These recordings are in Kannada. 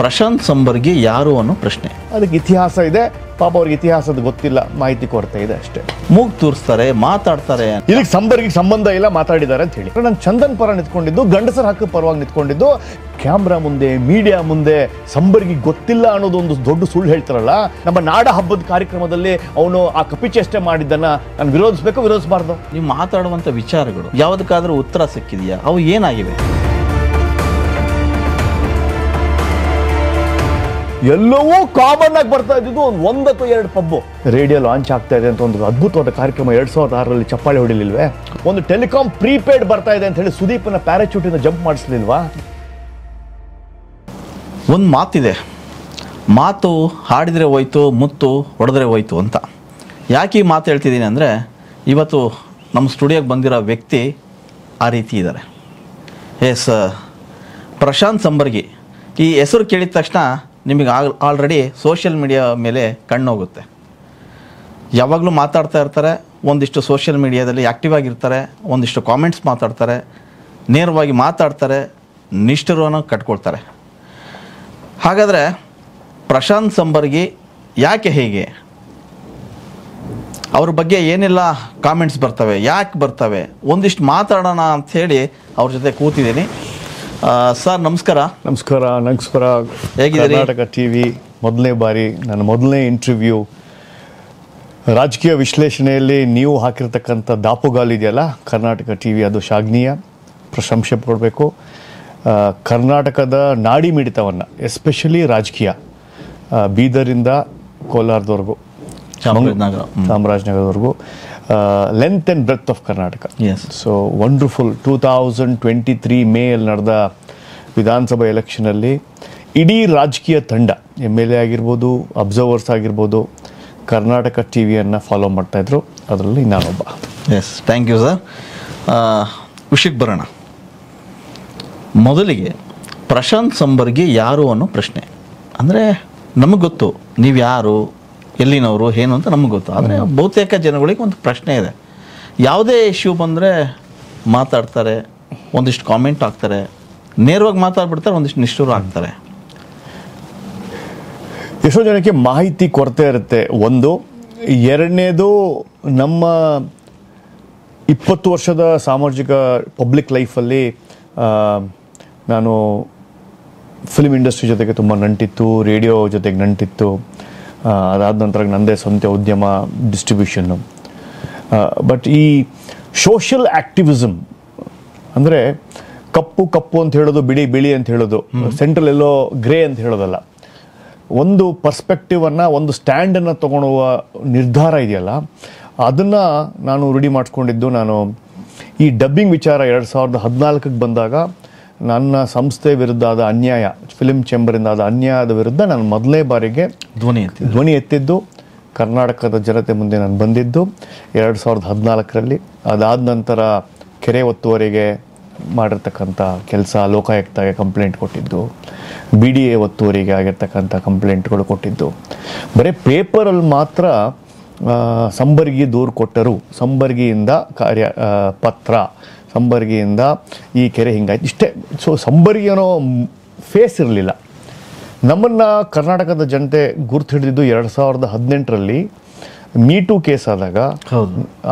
ಪ್ರಶಾಂತ್ ಸಂಬರ್ಗೆ ಯಾರು ಅನ್ನೋ ಪ್ರಶ್ನೆ ಅದಕ್ಕೆ ಇತಿಹಾಸ ಇದೆ ಪಾಪ ಅವ್ರಿಗೆ ಇತಿಹಾಸದ ಗೊತ್ತಿಲ್ಲ ಮಾಹಿತಿ ಕೊರತೆ ಇದೆ ಅಷ್ಟೇ ಮೂಗ್ ತೋರಿಸ್ತಾರೆ ಮಾತಾಡ್ತಾರೆ ಇದಕ್ಕೆ ಸಂಬರ್ಗಿಗೆ ಸಂಬಂಧ ಇಲ್ಲ ಮಾತಾಡಿದ್ದಾರೆ ಅಂತ ಹೇಳಿ ನಾನು ಚಂದನ್ ಪರ ನಿಂತ್ಕೊಂಡಿದ್ದು ಗಂಡಸರ ಹಕ್ಕು ಪರವಾಗಿ ನಿಂತ್ಕೊಂಡಿದ್ದು ಕ್ಯಾಮ್ರಾ ಮುಂದೆ ಮೀಡಿಯಾ ಮುಂದೆ ಸಂಬರ್ಗಿ ಗೊತ್ತಿಲ್ಲ ಅನ್ನೋದು ಒಂದು ದೊಡ್ಡ ಸುಳ್ಳು ಹೇಳ್ತಾರಲ್ಲ ನಮ್ಮ ನಾಡ ಹಬ್ಬದ ಕಾರ್ಯಕ್ರಮದಲ್ಲಿ ಅವನು ಆ ಕಪಿಚೇಷ್ಟೆ ಮಾಡಿದ್ದನ್ನ ನಾನು ವಿರೋಧಿಸ್ಬೇಕು ವಿರೋಧಿಸಬಾರ್ದು ನೀವು ಮಾತಾಡುವಂಥ ವಿಚಾರಗಳು ಯಾವುದಕ್ಕಾದ್ರೂ ಉತ್ತರ ಸಿಕ್ಕಿದೆಯಾ ಅವು ಏನಾಗಿವೆ ಎಲ್ಲವೂ ಕಾಮನ್ ಆಗಿ ಬರ್ತಾ ಇದ್ದಿದ್ದು ಒಂದು ಒಂದ್ ಅಥವಾ ಎರಡು ಪಬ್ಬು ರೇಡಿಯೋ ಲಾಂಚ್ ಆಗ್ತಾ ಇದೆ ಅಂತ ಒಂದು ಅದ್ಭುತವಾದ ಕಾರ್ಯಕ್ರಮ ಎರಡ್ ಸಾವಿರದ ಆರರಲ್ಲಿ ಚಪ್ಪಾಳೆ ಹೊಡಿಲಿಲ್ವೇ ಒಂದು ಟೆಲಿಕಾಂ ಪ್ರೀಪೇಡ್ ಬರ್ತಾ ಇದೆ ಅಂತ ಹೇಳಿ ಪ್ಯಾರಾಚೂಟ್ ಇಂದ ಜಂಪ್ ಮಾಡಿಸ್ಲಿಲ್ವಾ ಒಂದು ಮಾತಿದೆ ಮಾತು ಹಾಡಿದ್ರೆ ಹೋಯ್ತು ಮುತ್ತು ಹೊಡೆದ್ರೆ ಹೋಯ್ತು ಅಂತ ಯಾಕೆ ಈ ಮಾತು ಹೇಳ್ತಿದ್ದೀನಿ ಅಂದರೆ ಇವತ್ತು ನಮ್ಮ ಸ್ಟುಡಿಯೋಗೆ ಬಂದಿರೋ ವ್ಯಕ್ತಿ ಆ ರೀತಿ ಇದ್ದಾರೆ ಎಸ್ ಪ್ರಶಾಂತ್ ಸಂಬರ್ಗಿ ಈ ಹೆಸರು ಕೇಳಿದ ತಕ್ಷಣ ನಿಮಗೆ ಆಲ್ ಆಲ್ರೆಡಿ ಸೋಷಿಯಲ್ ಮೀಡಿಯಾ ಮೇಲೆ ಕಣ್ಣೋಗುತ್ತೆ ಯಾವಾಗಲೂ ಮಾತಾಡ್ತಾ ಇರ್ತಾರೆ ಒಂದಿಷ್ಟು ಸೋಷಿಯಲ್ ಮೀಡಿಯಾದಲ್ಲಿ ಆ್ಯಕ್ಟಿವ್ ಆಗಿರ್ತಾರೆ ಒಂದಿಷ್ಟು ಕಾಮೆಂಟ್ಸ್ ಮಾತಾಡ್ತಾರೆ ನೇರವಾಗಿ ಮಾತಾಡ್ತಾರೆ ನಿಷ್ಠರವನ್ನು ಕಟ್ಕೊಳ್ತಾರೆ ಹಾಗಾದರೆ ಪ್ರಶಾಂತ್ ಸಂಬರ್ಗಿ ಯಾಕೆ ಹೇಗೆ ಅವ್ರ ಬಗ್ಗೆ ಏನೆಲ್ಲ ಕಾಮೆಂಟ್ಸ್ ಬರ್ತವೆ ಯಾಕೆ ಬರ್ತವೆ ಒಂದಿಷ್ಟು ಮಾತಾಡೋಣ ಅಂಥೇಳಿ ಅವ್ರ ಜೊತೆ ಕೂತಿದ್ದೀನಿ ಸರ್ ನಮಸ್ಕಾರ ನಮಸ್ಕಾರ ನಮಸ್ಕಾರ ಹೇಗಿದ್ದೀರಿ ಕರ್ನಾಟಕ ಟಿ ವಿ ಮೊದಲನೇ ಬಾರಿ ನನ್ನ ಮೊದಲನೇ ಇಂಟರ್ವ್ಯೂ ರಾಜಕೀಯ ವಿಶ್ಲೇಷಣೆಯಲ್ಲಿ ನೀವು ಹಾಕಿರ್ತಕ್ಕಂಥ ದಾಪುಗಾಲಿದೆಯಲ್ಲ ಕರ್ನಾಟಕ ಟಿ ವಿ ಅದು ಶಾಗ್ನೀಯ ಪ್ರಶಂಸೆ ಕೊಡಬೇಕು ಕರ್ನಾಟಕದ ನಾಡಿ ಮಿಡಿತವನ್ನು ಎಸ್ಪೆಷಲಿ ರಾಜಕೀಯ ಬೀದರಿಂದ ಕೋಲಾರದವರೆಗೂ ಚಾಮರಾಜನಗರದವರೆಗೂ length and breadth of Karnataka yes so wonderful two thousand twenty three ಮೇಯಲ್ಲಿ ನಡೆದ ವಿಧಾನಸಭಾ ಎಲೆಕ್ಷನಲ್ಲಿ ಇಡೀ ರಾಜಕೀಯ ತಂಡ ಎಮ್ ಎಲ್ ಎ ಆಗಿರ್ಬೋದು ಅಬ್ಸರ್ವರ್ಸ್ ಆಗಿರ್ಬೋದು ಕರ್ನಾಟಕ ಟಿ ವಿಯನ್ನು ಫಾಲೋ ಮಾಡ್ತಾಯಿದ್ರು ಅದರಲ್ಲಿ ನಾನೊಬ್ಬ ಎಸ್ ಥ್ಯಾಂಕ್ ಯು ಸರ್ ಉಷಿಕ್ ಬರೋಣ ಮೊದಲಿಗೆ ಪ್ರಶಾಂತ್ ಸಂಬರ್ಗೆ ಯಾರು ಅನ್ನೋ ಪ್ರಶ್ನೆ ಅಂದರೆ ನಮಗೆ ಗೊತ್ತು ನೀವು ಯಾರು ಎಲ್ಲಿನವರು ಏನು ಅಂತ ನಮ್ಗೆ ಗೊತ್ತು ಆದರೆ ಬಹುತೇಕ ಜನಗಳಿಗೆ ಒಂದು ಪ್ರಶ್ನೆ ಇದೆ ಯಾವುದೇ ಇಶ್ಯೂ ಬಂದರೆ ಮಾತಾಡ್ತಾರೆ ಒಂದಿಷ್ಟು ಕಾಮೆಂಟ್ ಹಾಕ್ತಾರೆ ನೇರವಾಗಿ ಮಾತಾಡ್ಬಿಡ್ತಾರೆ ಒಂದಿಷ್ಟು ನಿಷ್ಠೂರ ಆಗ್ತಾರೆ ಎಷ್ಟೋ ಜನಕ್ಕೆ ಮಾಹಿತಿ ಕೊರತೆ ಇರುತ್ತೆ ಒಂದು ಎರಡನೇದು ನಮ್ಮ ಇಪ್ಪತ್ತು ವರ್ಷದ ಸಾಮಾಜಿಕ ಪಬ್ಲಿಕ್ ಲೈಫಲ್ಲಿ ನಾನು ಫಿಲ್ಮ್ ಇಂಡಸ್ಟ್ರಿ ಜೊತೆಗೆ ತುಂಬ ನಂಟಿತ್ತು ರೇಡಿಯೋ ಜೊತೆಗೆ ನಂಟಿತ್ತು ಅದಾದ ನಂತರ ನನ್ನದೇ ಸ್ವಂತ ಉದ್ಯಮ ಡಿಸ್ಟ್ರಿಬ್ಯೂಷನ್ನು ಬಟ್ ಈ ಸೋಷಿಯಲ್ ಆ್ಯಕ್ಟಿವಿಸಮ್ ಅಂದರೆ ಕಪ್ಪು ಕಪ್ಪು ಅಂತ ಹೇಳೋದು ಬಿಳಿ ಬಿಳಿ ಅಂತ ಹೇಳೋದು ಸೆಂಟ್ರಲ್ ಎಲ್ಲೋ ಗ್ರೇ ಅಂತ ಹೇಳೋದಲ್ಲ ಒಂದು ಪರ್ಸ್ಪೆಕ್ಟಿವನ್ನು ಒಂದು ಸ್ಟ್ಯಾಂಡನ್ನು ತೊಗೊಳುವ ನಿರ್ಧಾರ ಇದೆಯಲ್ಲ ಅದನ್ನು ನಾನು ರೂಢಿ ಮಾಡಿಸ್ಕೊಂಡಿದ್ದು ನಾನು ಈ ಡಬ್ಬಿಂಗ್ ವಿಚಾರ ಎರಡು ಸಾವಿರದ ಹದಿನಾಲ್ಕಕ್ಕೆ ಬಂದಾಗ ನನ್ನ ಸಂಸ್ಥೆ ವಿರುದ್ಧ ಆದ ಅನ್ಯಾಯ ಫಿಲ್ಮ್ ಚೇಂಬರಿಂದ ಆದ ಅನ್ಯಾಯದ ವಿರುದ್ಧ ನಾನು ಮೊದಲೇ ಬಾರಿಗೆ ಧ್ವನಿ ಎತ್ತಿ ಧ್ವನಿ ಎತ್ತಿದ್ದು ಕರ್ನಾಟಕದ ಜನತೆ ಮುಂದೆ ನಾನು ಬಂದಿದ್ದು ಎರಡು ಸಾವಿರದ ಹದಿನಾಲ್ಕರಲ್ಲಿ ಅದಾದ ನಂತರ ಕೆರೆ ಒತ್ತುವರಿಗೆ ಮಾಡಿರ್ತಕ್ಕಂಥ ಕೆಲಸ ಲೋಕಾಯುಕ್ತ ಕಂಪ್ಲೇಂಟ್ ಕೊಟ್ಟಿದ್ದು ಬಿ ಡಿ ಎ ಒತ್ತುವರಿಗೆ ಆಗಿರ್ತಕ್ಕಂಥ ಕಂಪ್ಲೇಂಟ್ಗಳು ಕೊಟ್ಟಿದ್ದು ಬರೀ ಪೇಪರಲ್ಲಿ ಮಾತ್ರ ಸಂಬರ್ಗಿ ದೂರು ಕೊಟ್ಟರು ಸಂಬರ್ಗಿಯಿಂದ ಕಾರ್ಯ ಪತ್ರ ಸಂಬರ್ಗಿಯಿಂದ ಈ ಕೆರೆ ಹಿಂಗಾಯ್ತು ಇಷ್ಟೇ ಸೊ ಸಂಬರ್ಗಿ ಅನ್ನೋ ಫೇಸ್ ಇರಲಿಲ್ಲ ನಮ್ಮನ್ನು ಕರ್ನಾಟಕದ ಜನತೆ ಗುರ್ತು ಹಿಡಿದಿದ್ದು ಎರಡು ಸಾವಿರದ ಹದಿನೆಂಟರಲ್ಲಿ ಮೀಟು ಕೇಸ್ ಆದಾಗ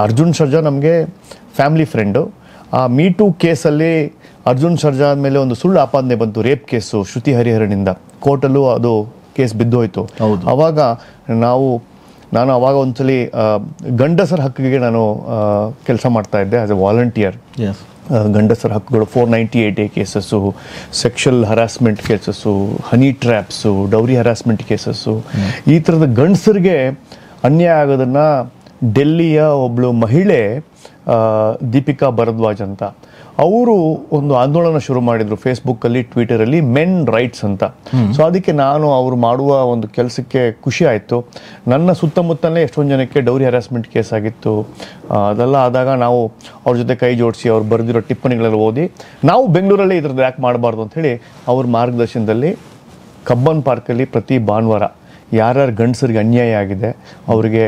ಅರ್ಜುನ್ ಸರ್ಜಾ ನಮಗೆ ಫ್ಯಾಮಿಲಿ ಫ್ರೆಂಡು ಆ ಮೀ ಮೀಟು ಕೇಸಲ್ಲಿ ಅರ್ಜುನ್ ಸರ್ಜಾ ಆದಮೇಲೆ ಒಂದು ಸುಳ್ಳು ಆಪಾದನೆ ಬಂತು ರೇಪ್ ಕೇಸು ಶ್ರುತಿ ಹರಿಹರನಿಂದ ಕೋರ್ಟಲ್ಲೂ ಅದು ಕೇಸ್ ಬಿದ್ದೋಯ್ತು ಅವಾಗ ನಾವು ನಾನು ಅವಾಗ ಒಂದ್ಸಲಿ ಗಂಡಸರ ಹಕ್ಕಿಗೆ ನಾನು ಕೆಲಸ ಮಾಡ್ತಾ ಇದ್ದೆ ಆಸ್ ಎ ವಾಲಂಟಿಯರ್ ಗಂಡಸರ ಹಕ್ಕುಗಳು four ninety eight A cases sexual harassment cases honey traps dowry harassment cases ಈ ಥರದ ಗಂಡಸರಿಗೆ ಅನ್ಯಾಯ ಆಗೋದನ್ನು ಡೆಲ್ಲಿಯ ಒಬ್ಬಳು ಮಹಿಳೆ ದೀಪಿಕಾ ಭರದ್ವಾಜ್ ಅಂತ ಅವರು ಒಂದು ಆಂದೋಲನ ಶುರು ಮಾಡಿದರು ಫೇಸ್ಬುಕ್ಕಲ್ಲಿ ಟ್ವಿಟರಲ್ಲಿ ಮೆನ್ ರೈಟ್ಸ್ ಅಂತ ಸೊ ಅದಕ್ಕೆ ನಾನು ಅವರು ಮಾಡುವ ಒಂದು ಕೆಲಸಕ್ಕೆ ಖುಷಿ ಆಯಿತು ನನ್ನ ಸುತ್ತಮುತ್ತಲೇ ಎಷ್ಟೊಂದು ಜನಕ್ಕೆ ಡೌರಿ ಹ್ಯಾರಾಸ್ಮೆಂಟ್ ಕೇಸ್ ಆಗಿತ್ತು ಅದೆಲ್ಲ ಆದಾಗ ನಾವು ಅವ್ರ ಜೊತೆ ಕೈ ಜೋಡಿಸಿ ಅವ್ರು ಬರೆದಿರೋ ಟಿಪ್ಪಣಿಗಳೆಲ್ಲ ಓದಿ ನಾವು ಬೆಂಗಳೂರಲ್ಲಿ ಇದ್ರದ್ದು ಯಾಕೆ ಮಾಡಬಾರ್ದು ಅಂಥೇಳಿ ಅವ್ರ ಮಾರ್ಗದರ್ಶನದಲ್ಲಿ ಕಬ್ಬನ್ ಪಾರ್ಕಲ್ಲಿ ಪ್ರತಿ ಭಾನುವಾರ ಯಾರ್ಯಾರು ಗಂಡಸರಿಗೆ ಅನ್ಯಾಯ ಆಗಿದೆ ಅವರಿಗೆ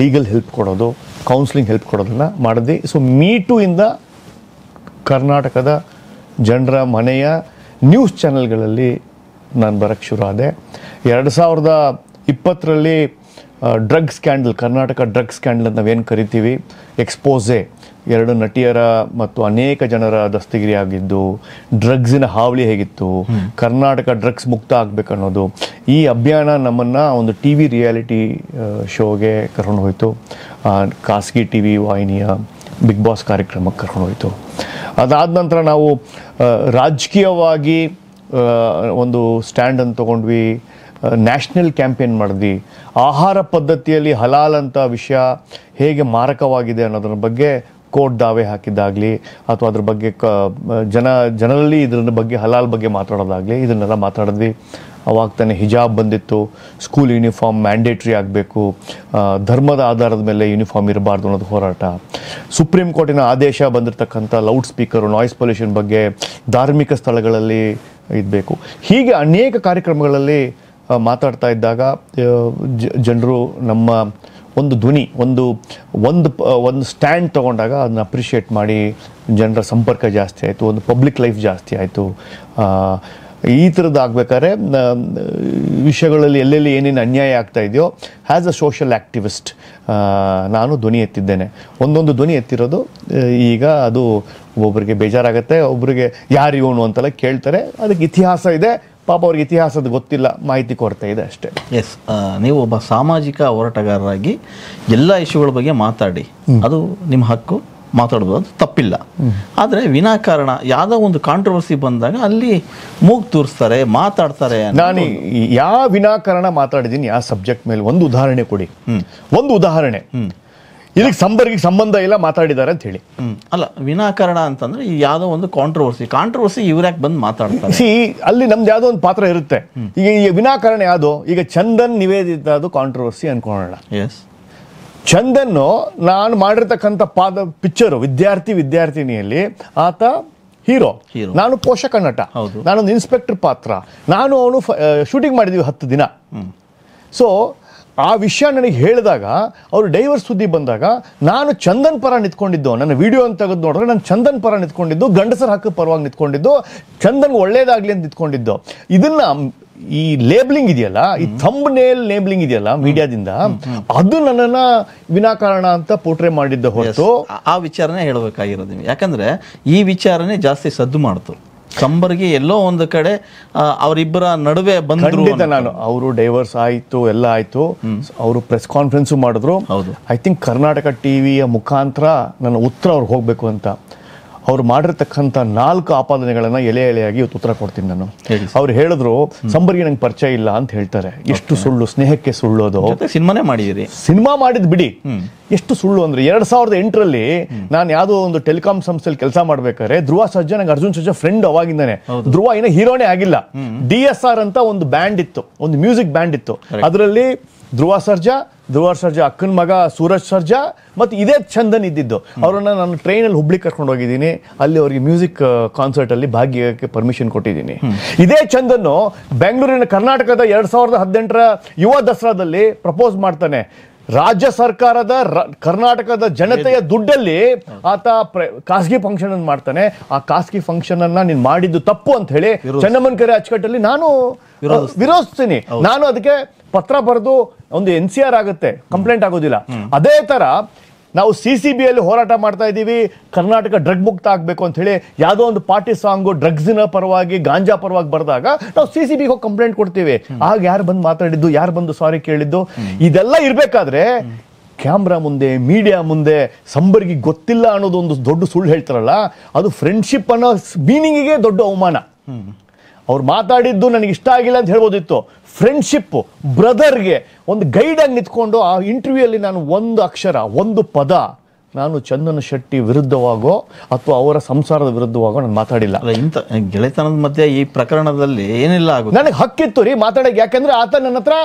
ಲೀಗಲ್ ಹೆಲ್ಪ್ ಕೊಡೋದು ಕೌನ್ಸಿಲಿಂಗ್ ಹೆಲ್ಪ್ ಕೊಡೋದನ್ನ ಮಾಡಿದ್ವಿ ಸೊ ಟು ಇಂದ ಕರ್ನಾಟಕದ ಜನರ ಮನೆಯ ನ್ಯೂಸ್ ಚಾನೆಲ್ಗಳಲ್ಲಿ ನಾನು ಬರೋಕ್ಕೆ ಶುರು ಆದೆ ಎರಡು ಸಾವಿರದ ಇಪ್ಪತ್ತರಲ್ಲಿ drug scandal Karnataka drug scandal ಅಂತ ನಾವೇನು ಕರಿತೀವಿ ಎಕ್ಸ್ಪೋಸೆ ಎರಡು ನಟಿಯರ ಮತ್ತು ಅನೇಕ ಜನರ ದಸ್ತಗಿರಿ ಆಗಿದ್ದು ಡ್ರಗ್ಸಿನ ಹಾವಳಿ ಹೇಗಿತ್ತು ಕರ್ನಾಟಕ ಡ್ರಗ್ಸ್ ಮುಕ್ತ ಆಗಬೇಕನ್ನೋದು ಈ ಅಭಿಯಾನ ನಮ್ಮನ್ನು ಒಂದು ಟಿ ವಿ ರಿಯಾಲಿಟಿ ಶೋಗೆ ಕರ್ಕೊಂಡು ಹೋಯಿತು ಖಾಸಗಿ ಟಿ ವಿ ವಾಹಿನಿಯ ಬಿಗ್ ಬಾಸ್ ಕಾರ್ಯಕ್ರಮಕ್ಕೆ ಹೋಯಿತು ಅದಾದ ನಂತರ ನಾವು ರಾಜಕೀಯವಾಗಿ ಒಂದು ಸ್ಟ್ಯಾಂಡನ್ನು ತೊಗೊಂಡ್ವಿ ನ್ಯಾಷನಲ್ ಕ್ಯಾಂಪೇನ್ ಮಾಡಿದ್ವಿ ಆಹಾರ ಪದ್ಧತಿಯಲ್ಲಿ ಹಲಾಲ್ ಅಂತ ವಿಷಯ ಹೇಗೆ ಮಾರಕವಾಗಿದೆ ಅನ್ನೋದ್ರ ಬಗ್ಗೆ ಕೋರ್ಟ್ ದಾವೆ ಹಾಕಿದ್ದಾಗಲಿ ಅಥವಾ ಅದ್ರ ಬಗ್ಗೆ ಕ ಜನ ಜನರಲ್ಲಿ ಇದ್ರ ಬಗ್ಗೆ ಹಲಾಲ್ ಬಗ್ಗೆ ಮಾತಾಡೋದಾಗಲಿ ಇದನ್ನೆಲ್ಲ ಮಾತಾಡಿದ್ವಿ ಅವಾಗ ತಾನೇ ಹಿಜಾಬ್ ಬಂದಿತ್ತು ಸ್ಕೂಲ್ ಯೂನಿಫಾರ್ಮ್ ಮ್ಯಾಂಡೇಟ್ರಿ ಆಗಬೇಕು ಧರ್ಮದ ಆಧಾರದ ಮೇಲೆ ಯೂನಿಫಾರ್ಮ್ ಇರಬಾರ್ದು ಅನ್ನೋದು ಹೋರಾಟ ಸುಪ್ರೀಂ ಕೋರ್ಟಿನ ಆದೇಶ ಬಂದಿರತಕ್ಕಂಥ ಲೌಡ್ ಸ್ಪೀಕರು ನಾಯ್ಸ್ ಪೊಲ್ಯೂಷನ್ ಬಗ್ಗೆ ಧಾರ್ಮಿಕ ಸ್ಥಳಗಳಲ್ಲಿ ಇರಬೇಕು ಹೀಗೆ ಅನೇಕ ಕಾರ್ಯಕ್ರಮಗಳಲ್ಲಿ ಮಾತಾಡ್ತಾ ಇದ್ದಾಗ ಜನರು ನಮ್ಮ ಒಂದು ಧ್ವನಿ ಒಂದು ಒಂದು ಒಂದು ಸ್ಟ್ಯಾಂಡ್ ತೊಗೊಂಡಾಗ ಅದನ್ನ ಅಪ್ರಿಷಿಯೇಟ್ ಮಾಡಿ ಜನರ ಸಂಪರ್ಕ ಜಾಸ್ತಿ ಆಯಿತು ಒಂದು ಪಬ್ಲಿಕ್ ಲೈಫ್ ಜಾಸ್ತಿ ಆಯಿತು ಈ ಥರದ್ದು ಆಗಬೇಕಾದ್ರೆ ವಿಷಯಗಳಲ್ಲಿ ಎಲ್ಲೆಲ್ಲಿ ಏನೇನು ಅನ್ಯಾಯ ಆಗ್ತಾ ಇದೆಯೋ ಆ್ಯಸ್ ಅ ಸೋಷಲ್ ಆ್ಯಕ್ಟಿವಿಸ್ಟ್ ನಾನು ಧ್ವನಿ ಎತ್ತಿದ್ದೇನೆ ಒಂದೊಂದು ಧ್ವನಿ ಎತ್ತಿರೋದು ಈಗ ಅದು ಒಬ್ಬರಿಗೆ ಬೇಜಾರಾಗುತ್ತೆ ಒಬ್ಬರಿಗೆ ಯಾರು ಇವನು ಅಂತೆಲ್ಲ ಕೇಳ್ತಾರೆ ಅದಕ್ಕೆ ಇತಿಹಾಸ ಇದೆ ಪಾಪ ಅವ್ರಿಗೆ ಇತಿಹಾಸದ ಗೊತ್ತಿಲ್ಲ ಮಾಹಿತಿ ಕೊರತೆ ಇದೆ ಅಷ್ಟೇ ಎಸ್ ನೀವು ಒಬ್ಬ ಸಾಮಾಜಿಕ ಹೋರಾಟಗಾರರಾಗಿ ಎಲ್ಲ ಇಶ್ಯೂಗಳ ಬಗ್ಗೆ ಮಾತಾಡಿ ಅದು ನಿಮ್ಮ ಹಕ್ಕು ಮಾತಾಡ್ಬೋದು ತಪ್ಪಿಲ್ಲ ಆದರೆ ವಿನಾಕಾರಣ ಯಾವುದೋ ಒಂದು ಕಾಂಟ್ರವರ್ಸಿ ಬಂದಾಗ ಅಲ್ಲಿ ಮೂಗ್ ತೂರಿಸ್ತಾರೆ ಮಾತಾಡ್ತಾರೆ ನಾನು ಯಾವ ವಿನಾಕಾರಣ ಮಾತಾಡಿದೀನಿ ಯಾವ ಸಬ್ಜೆಕ್ಟ್ ಮೇಲೆ ಒಂದು ಉದಾಹರಣೆ ಕೊಡಿ ಒಂದು ಉದಾಹರಣೆ ಇದಕ್ಕೆ ಸಂಬರ್ಗಿಗೆ ಸಂಬಂಧ ಇಲ್ಲ ಮಾತಾಡಿದ್ದಾರೆ ಅಂತ ಹೇಳಿ ಅಲ್ಲ ವಿನಾಕಾರಣ ಅಂತಂದ್ರೆ ಯಾವುದೋ ಒಂದು ಕಾಂಟ್ರವರ್ಸಿ ಕಾಂಟ್ರವರ್ಸಿ ಇವ್ರ್ಯಾಕೆ ಬಂದು ಮಾತಾಡ್ತಾರೆ ಸಿ ಅಲ್ಲಿ ನಮ್ದು ಯಾವುದೋ ಒಂದು ಪಾತ್ರ ಇರುತ್ತೆ ಈಗ ವಿನಾಕಾರಣ ಯಾವುದು ಈಗ ಚಂದನ್ ನಿವೇದಿತ ಅದು ಕಾಂಟ್ರವರ್ಸಿ ಅನ್ಕೊಳ್ಳೋಣ ಎಸ್ ಚಂದನ್ನು ನಾನು ಮಾಡಿರ್ತಕ್ಕಂಥ ಪಾದ ಪಿಕ್ಚರು ವಿದ್ಯಾರ್ಥಿ ವಿದ್ಯಾರ್ಥಿನಿಯಲ್ಲಿ ಆತ ಹೀರೋ ನಾನು ಪೋಷಕ ನಟ ನಾನೊಂದು ಇನ್ಸ್ಪೆಕ್ಟರ್ ಪಾತ್ರ ನಾನು ಅವನು ಶೂಟಿಂಗ್ ಮಾಡಿದ್ವಿ ಹತ್ತು ದಿನ ಸೊ ಆ ವಿಷಯ ನನಗೆ ಹೇಳಿದಾಗ ಅವರು ಡೈವರ್ ಸುದ್ದಿ ಬಂದಾಗ ನಾನು ಚಂದನ್ ಪರ ನಿಂತ್ಕೊಂಡಿದ್ದು ನನ್ನ ವಿಡಿಯೋ ಅಂತ ತೆಗೆದು ನೋಡಿದ್ರೆ ನಾನು ಚಂದನ್ ಪರ ನಿಂತ್ಕೊಂಡಿದ್ದು ಗಂಡಸರ ಹಕ್ಕ ಪರವಾಗಿ ನಿಂತ್ಕೊಂಡಿದ್ದು ಚಂದನ್ ಒಳ್ಳೇದಾಗಲಿ ಅಂತ ನಿಂತ್ಕೊಂಡಿದ್ದು ಇದನ್ನು ಈ ಲೇಬ್ಲಿಂಗ್ ಇದೆಯಲ್ಲ ಈ ಥಂಬ್ ನೇಲ್ ಲೇಬ್ಲಿಂಗ್ ಇದೆಯಲ್ಲ ಮೀಡಿಯಾದಿಂದ ಅದು ನನ್ನನ್ನ ವಿನಾಕಾರಣ ಅಂತ ಪೋಟ್ರೆ ಮಾಡಿದ್ದ ಹೊರತು ಆ ವಿಚಾರನೆ ಹೇಳಬೇಕಾಗಿರೋದು ನೀವು ಯಾಕಂದ್ರೆ ಈ ವಿಚಾರನೆ ಜಾಸ್ತಿ ಸದ್ದು ಮಾಡ್ತು ಕಂಬರ್ಗೆ ಎಲ್ಲೋ ಒಂದು ಕಡೆ ಅವರಿಬ್ಬರ ನಡುವೆ ಬಂದ್ರು ನಾನು ಅವರು ಡೈವರ್ಸ್ ಆಯ್ತು ಎಲ್ಲ ಆಯ್ತು ಅವರು ಪ್ರೆಸ್ ಕಾನ್ಫರೆನ್ಸ್ ಮಾಡಿದ್ರು ಐ ಥಿಂಕ್ ಕರ್ನಾಟಕ ಟಿವಿಯ ಮುಖಾಂತರ ನನ್ನ ಉತ್ತರ ಅವ್ರಿಗೆ ಹೋಗ್ಬೇಕು ಅಂತ ಅವ್ರು ಮಾಡಿರ್ತಕ್ಕಂಥ ನಾಲ್ಕು ಆಪಾದನೆಗಳನ್ನು ಎಲೆ ಎಲೆಯಾಗಿ ಇವತ್ತು ಉತ್ತರ ಕೊಡ್ತೀನಿ ನಾನು ಅವ್ರು ಹೇಳಿದ್ರು ಸಂಬರಿಗೆ ನಂಗೆ ಪರಿಚಯ ಇಲ್ಲ ಅಂತ ಹೇಳ್ತಾರೆ ಎಷ್ಟು ಸುಳ್ಳು ಸ್ನೇಹಕ್ಕೆ ಸುಳ್ಳೋದು ಸಿನಿಮಾನೇ ಮಾಡಿದಿರಿ ಸಿನಿಮಾ ಮಾಡಿದ್ ಬಿಡಿ ಎಷ್ಟು ಸುಳ್ಳು ಅಂದ್ರೆ ಎರಡ್ ಸಾವಿರದ ಎಂಟರಲ್ಲಿ ನಾನು ಯಾವ್ದೋ ಒಂದು ಟೆಲಿಕಾಂ ಸಂಸ್ಥೆಯಲ್ಲಿ ಕೆಲಸ ಮಾಡ್ಬೇಕಾದ್ರೆ ಧ್ರುವ ಸರ್ಜಾ ನಂಗೆ ಅರ್ಜುನ್ ಸರ್ಜಾ ಫ್ರೆಂಡ್ ಅವಾಗಿಂದಾನೆ ಧ್ರುವ ಏನೋ ಹೀರೋನೇ ಆಗಿಲ್ಲ ಡಿ ಎಸ್ ಆರ್ ಅಂತ ಒಂದು ಬ್ಯಾಂಡ್ ಇತ್ತು ಒಂದು ಮ್ಯೂಸಿಕ್ ಬ್ಯಾಂಡ್ ಇತ್ತು ಅದರಲ್ಲಿ ಧ್ರುವ ಸರ್ಜಾ ಧ್ರುವ ಸರ್ಜಾ ಅಕ್ಕನ ಮಗ ಸೂರಜ್ ಸರ್ಜಾ ಮತ್ತು ಇದೇ ಚಂದನ್ ಇದ್ದಿದ್ದು ಅವರನ್ನು ನಾನು ಟ್ರೈನಲ್ಲಿ ಹುಬ್ಳಿ ಕರ್ಕೊಂಡು ಹೋಗಿದ್ದೀನಿ ಅಲ್ಲಿ ಅವರಿಗೆ ಮ್ಯೂಸಿಕ್ ಅಲ್ಲಿ ಭಾಗಿಯಾಗಕ್ಕೆ ಪರ್ಮಿಷನ್ ಕೊಟ್ಟಿದ್ದೀನಿ ಇದೇ ಚಂದನ್ನು ಬೆಂಗಳೂರಿನ ಕರ್ನಾಟಕದ ಎರಡು ಸಾವಿರದ ಹದಿನೆಂಟರ ಯುವ ದಸರಾದಲ್ಲಿ ಪ್ರಪೋಸ್ ಮಾಡ್ತಾನೆ ರಾಜ್ಯ ಸರ್ಕಾರದ ಕರ್ನಾಟಕದ ಜನತೆಯ ದುಡ್ಡಲ್ಲಿ ಆತ ಖಾಸಗಿ ಫಂಕ್ಷನ್ ಅನ್ನು ಮಾಡ್ತಾನೆ ಆ ಖಾಸಗಿ ಫಂಕ್ಷನ್ ಅನ್ನ ನೀನು ಮಾಡಿದ್ದು ತಪ್ಪು ಅಂತ ಹೇಳಿ ಚೆನ್ನಮ್ಮನ ಕೆರೆ ಅಚ್ಚುಕಟ್ಟಲ್ಲಿ ನಾನು ವಿರೋಧಿಸ್ತೀನಿ ನಾನು ಅದಕ್ಕೆ ಪತ್ರ ಬರೆದು ಒಂದು ಎನ್ ಸಿ ಆರ್ ಆಗುತ್ತೆ ಕಂಪ್ಲೇಂಟ್ ಆಗೋದಿಲ್ಲ ಅದೇ ತರ ನಾವು ಸಿ ಸಿ ಬಿ ಅಲ್ಲಿ ಹೋರಾಟ ಮಾಡ್ತಾ ಇದ್ದೀವಿ ಕರ್ನಾಟಕ ಡ್ರಗ್ ಮುಕ್ತ ಆಗಬೇಕು ಅಂತ ಹೇಳಿ ಯಾವುದೋ ಒಂದು ಪಾರ್ಟಿ ಸಾಂಗು ಡ್ರಗ್ಸಿನ ಪರವಾಗಿ ಗಾಂಜಾ ಪರವಾಗಿ ಬರೆದಾಗ ನಾವು ಸಿ ಸಿ ಬಿಗೆ ಹೋಗಿ ಕಂಪ್ಲೇಂಟ್ ಕೊಡ್ತೀವಿ ಆಗ ಯಾರು ಬಂದು ಮಾತಾಡಿದ್ದು ಯಾರು ಬಂದು ಸಾರಿ ಕೇಳಿದ್ದು ಇದೆಲ್ಲ ಇರಬೇಕಾದ್ರೆ ಕ್ಯಾಮ್ರಾ ಮುಂದೆ ಮೀಡಿಯಾ ಮುಂದೆ ಸಂಬರ್ಗಿ ಗೊತ್ತಿಲ್ಲ ಅನ್ನೋದು ಒಂದು ದೊಡ್ಡ ಸುಳ್ಳು ಹೇಳ್ತಾರಲ್ಲ ಅದು ಫ್ರೆಂಡ್ಶಿಪ್ ಅನ್ನೋ ಮೀನಿಂಗಿಗೆ ದೊಡ್ಡ ಅವಮಾನ ಅವ್ರು ಮಾತಾಡಿದ್ದು ನನಗೆ ಇಷ್ಟ ಆಗಿಲ್ಲ ಅಂತ ಹೇಳ್ಬೋದಿತ್ತು ಫ್ರೆಂಡ್ಶಿಪ್ ಬ್ರದರ್ಗೆ ಒಂದು ಗೈಡಾಗಿ ನಿಂತ್ಕೊಂಡು ಆ ಇಂಟರ್ವ್ಯೂಯಲ್ಲಿ ನಾನು ಒಂದು ಅಕ್ಷರ ಒಂದು ಪದ ನಾನು ಚಂದನ ಶೆಟ್ಟಿ ವಿರುದ್ಧವಾಗೋ ಅಥವಾ ಅವರ ಸಂಸಾರದ ವಿರುದ್ಧವಾಗೋ ನಾನು ಮಾತಾಡಿಲ್ಲ ಇಂಥ ಗೆಳೆತನದ ಮಧ್ಯೆ ಈ ಪ್ರಕರಣದಲ್ಲಿ ಏನಿಲ್ಲ ಆಗುತ್ತೆ ನನಗೆ ಹಕ್ಕಿತ್ತು ರೀ ಮಾತಾಡೋಕೆ ಯಾಕಂದ್ರೆ ಆತ ನನ್ನ ಹತ್ರ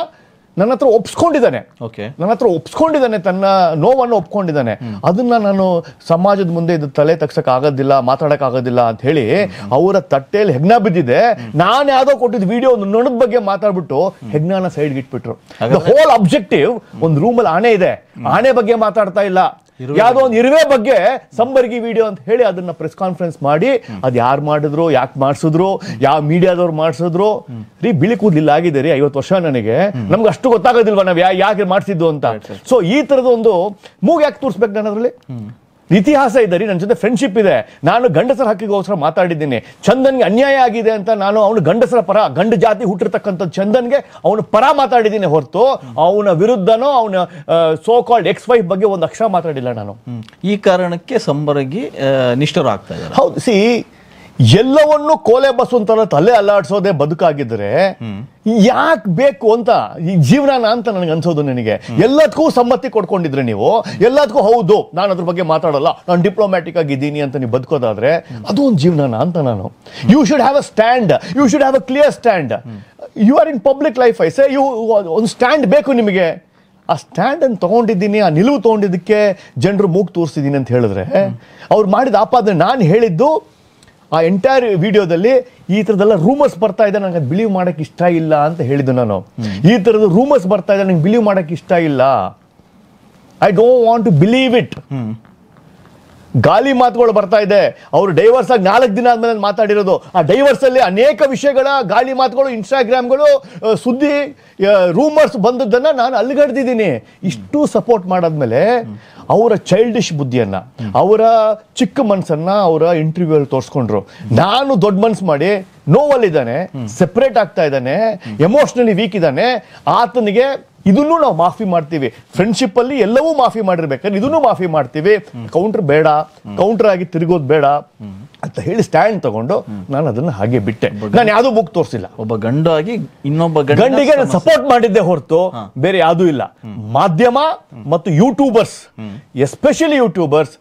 ನನ್ನ ಹತ್ರ ಒಪ್ಸ್ಕೊಂಡಿದ್ದಾನೆ ನನ್ನ ಹತ್ರ ಒಪ್ಸ್ಕೊಂಡಿದ್ದಾನೆ ತನ್ನ ನೋವನ್ನು ಒಪ್ಕೊಂಡಿದ್ದಾನೆ ಅದನ್ನ ನಾನು ಸಮಾಜದ ಮುಂದೆ ಇದು ತಲೆ ತಗ್ಸಕ್ ಆಗೋದಿಲ್ಲ ಮಾತಾಡಕ್ ಆಗೋದಿಲ್ಲ ಅಂತ ಹೇಳಿ ಅವರ ತಟ್ಟೆಯಲ್ಲಿ ಹೆಗ್ನ ಬಿದ್ದಿದೆ ನಾನು ಯಾವ್ದೋ ಕೊಟ್ಟಿದ್ದ ವಿಡಿಯೋ ಒಂದು ಬಗ್ಗೆ ಮಾತಾಡ್ಬಿಟ್ಟು ಹೆಗ್ನಾನ ಸೈಡ್ಗೆ ಇಟ್ಬಿಟ್ರು ಹೋಲ್ ಅಬ್ಜೆಕ್ಟಿವ್ ಒಂದು ರೂಮಲ್ಲಿ ಆಣೆ ಇದೆ ಆನೆ ಬಗ್ಗೆ ಮಾತಾಡ್ತಾ ಇಲ್ಲ ಯಾವುದೋ ಒಂದು ಇರುವೆ ಬಗ್ಗೆ ಸಂಬರ್ಗಿ ವಿಡಿಯೋ ಅಂತ ಹೇಳಿ ಅದನ್ನ ಪ್ರೆಸ್ ಕಾನ್ಫರೆನ್ಸ್ ಮಾಡಿ ಅದು ಯಾರು ಮಾಡಿದ್ರು ಯಾಕೆ ಮಾಡಿಸಿದ್ರು ಯಾವ ಮೀಡಿಯಾದವ್ರು ಮಾಡಿಸಿದ್ರು ರೀ ಬಿಳಿ ಕೂದಲಿಲ್ಲ ಆಗಿದೆ ರೀ ಐವತ್ತು ವರ್ಷ ನನಗೆ ನಮ್ಗೆ ಅಷ್ಟು ಗೊತ್ತಾಗೋದಿಲ್ವಾ ನಾವು ಯಾಕೆ ಮಾಡಿಸಿದ್ದು ಅಂತ ಸೊ ಈ ತರದ ಒಂದು ಮೂಗ್ ಯಾಕೆ ತೋರಿಸ್ಬೇಕು ನಾನು ಅದ್ರಲ್ಲಿ ಇತಿಹಾಸ ರೀ ನನ್ನ ಜೊತೆ ಫ್ರೆಂಡ್ಶಿಪ್ ಇದೆ ನಾನು ಗಂಡಸರ ಹಕ್ಕಿಗೋಸ್ಕರ ಮಾತಾಡಿದ್ದೀನಿ ಚಂದನ್ಗೆ ಅನ್ಯಾಯ ಆಗಿದೆ ಅಂತ ನಾನು ಅವನು ಗಂಡಸರ ಪರ ಗಂಡು ಜಾತಿ ಹುಟ್ಟಿರ್ತಕ್ಕಂಥ ಚಂದನ್ಗೆ ಅವನು ಪರ ಮಾತಾಡಿದ್ದೀನಿ ಹೊರತು ಅವನ ವಿರುದ್ಧನೋ ಅವನ ಸೋ ಕಾಲ್ಡ್ ಎಕ್ಸ್ ವೈಫ್ ಬಗ್ಗೆ ಒಂದು ಅಕ್ಷರ ಮಾತಾಡಿಲ್ಲ ನಾನು ಈ ಕಾರಣಕ್ಕೆ ಸಂಬರಗಿ ನಿಷ್ಠರಾಗ್ತಾ ಇದ್ದಾರೆ ಹೌದು ಸಿ ಎಲ್ಲವನ್ನು ಕೋಲೆ ಬಸ್ ಅಂತಾರ ತಲೆ ಅಲ್ಲಾಡಿಸೋದೆ ಬದುಕಾಗಿದ್ರೆ ಯಾಕೆ ಬೇಕು ಅಂತ ಈ ಜೀವನ ಅಂತ ನನಗೆ ಅನ್ಸೋದು ನಿನಗೆ ಎಲ್ಲದಕ್ಕೂ ಸಮ್ಮತಿ ಕೊಡ್ಕೊಂಡಿದ್ರೆ ನೀವು ಎಲ್ಲದಕ್ಕೂ ಹೌದು ನಾನು ಅದ್ರ ಬಗ್ಗೆ ಮಾತಾಡಲ್ಲ ನಾನು ಡಿಪ್ಲೊಮ್ಯಾಟಿಕ್ ಆಗಿದ್ದೀನಿ ಅಂತ ನೀವು ಬದುಕೋದಾದ್ರೆ ಅದು ಒಂದು ಜೀವನ ಅಂತ ನಾನು you should have a stand you should have a clear stand you are in public life I say you ಒಂದು ಸ್ಟ್ಯಾಂಡ್ ಬೇಕು ನಿಮಗೆ ಆ ಸ್ಟ್ಯಾಂಡ್ ಅನ್ನು ತೊಗೊಂಡಿದ್ದೀನಿ ಆ ನಿಲುವು ತೊಗೊಂಡಿದ್ದಕ್ಕೆ ಜನರು ಮೂಗು ತೋರಿಸಿದ್ದೀನಿ ಅಂತ ಹೇಳಿದ್ರೆ ಅವ್ರು ಮಾಡಿದ ಆಪಾದನೆ ನಾನು ಹೇಳಿದ್ದು ಆ ಎಂಟೈರ್ ವಿಡಿಯೋದಲ್ಲಿ ಈ ಥರದೆಲ್ಲ ರೂಮರ್ಸ್ ಬರ್ತಾ ಇದೆ ನನಗೆ ಬಿಲೀವ್ ಮಾಡೋಕೆ ಇಷ್ಟ ಇಲ್ಲ ಅಂತ ಹೇಳಿದ್ದು ನಾನು ಈ ತರದ ರೂಮರ್ಸ್ ಬರ್ತಾ ಇದೆ ನನಗೆ ಬಿಲೀವ್ ಮಾಡೋಕೆ ಇಷ್ಟ ಇಲ್ಲ I don't want to believe it ಗಾಲಿ ಮಾತುಗಳು ಬರ್ತಾ ಇದೆ ಅವರು ಡೈವರ್ಸ್ ಆಗಿ ನಾಲ್ಕು ದಿನ ಆದ್ಮೇಲೆ ಮಾತಾಡಿರೋದು ಆ ಡೈವರ್ಸ್ ಅಲ್ಲಿ ಅನೇಕ ವಿಷಯಗಳ ಗಾಲಿ ಮಾತುಗಳು ಇನ್ಸ್ಟಾಗ್ರಾಮ್ಗಳು ಸುದ್ದಿ ರೂಮರ್ಸ್ ಬಂದದ್ದನ್ನು ನಾನು ಅಲ್ಲಿಗಡ್ದಿದ್ದೀನಿ ಇಷ್ಟು ಸಪೋರ್ಟ್ ಮಾಡಾದ್ಮೇಲೆ ಅವರ ಚೈಲ್ಡಿಶ್ ಬುದ್ಧಿಯನ್ನ ಅವರ ಚಿಕ್ಕ ಮನಸ್ಸನ್ನು ಅವರ ಇಂಟರ್ವ್ಯೂ ಅಲ್ಲಿ ತೋರಿಸ್ಕೊಂಡ್ರು ನಾನು ದೊಡ್ಡ ಮನಸ್ಸು ಮಾಡಿ ನೋವಲ್ಲಿದ್ದಾನೆ ಸೆಪ್ರೇಟ್ ಆಗ್ತಾ ಇದ್ದಾನೆ ಎಮೋಷ್ನಲಿ ವೀಕ್ ಇದ್ದಾನೆ ಆತನಿಗೆ ಇದನ್ನು ನಾವು ಮಾಫಿ ಮಾಡ್ತೀವಿ ಫ್ರೆಂಡ್ಶಿಪ್ ಅಲ್ಲಿ ಎಲ್ಲವೂ ಮಾಫಿ ಮಾಡಿರ್ಬೇಕಾದ್ರೆ ಇದನ್ನು ಮಾಫಿ ಮಾಡ್ತೀವಿ ಕೌಂಟರ್ ಬೇಡ ಕೌಂಟರ್ ಆಗಿ ತಿರುಗೋದು ಬೇಡ ಅಂತ ಹೇಳಿ ಸ್ಟ್ಯಾಂಡ್ ತಗೊಂಡು ನಾನು ಅದನ್ನ ಹಾಗೆ ಬಿಟ್ಟೆ ನಾನು ಯಾವ್ದು ಬುಕ್ ತೋರಿಸಿಲ್ಲ ಒಬ್ಬ ಗಂಡಾಗಿ ಇನ್ನೊಬ್ಬ ಗಂಡಿಗೆ ಸಪೋರ್ಟ್ ಮಾಡಿದ್ದೆ ಹೊರತು ಬೇರೆ ಯಾವುದೂ ಇಲ್ಲ ಮಾಧ್ಯಮ ಮತ್ತು ಯೂಟ್ಯೂಬರ್ಸ್ ಎಸ್ಪೆಷಲಿ ಯೂಟ್ಯೂಬರ್ಸ್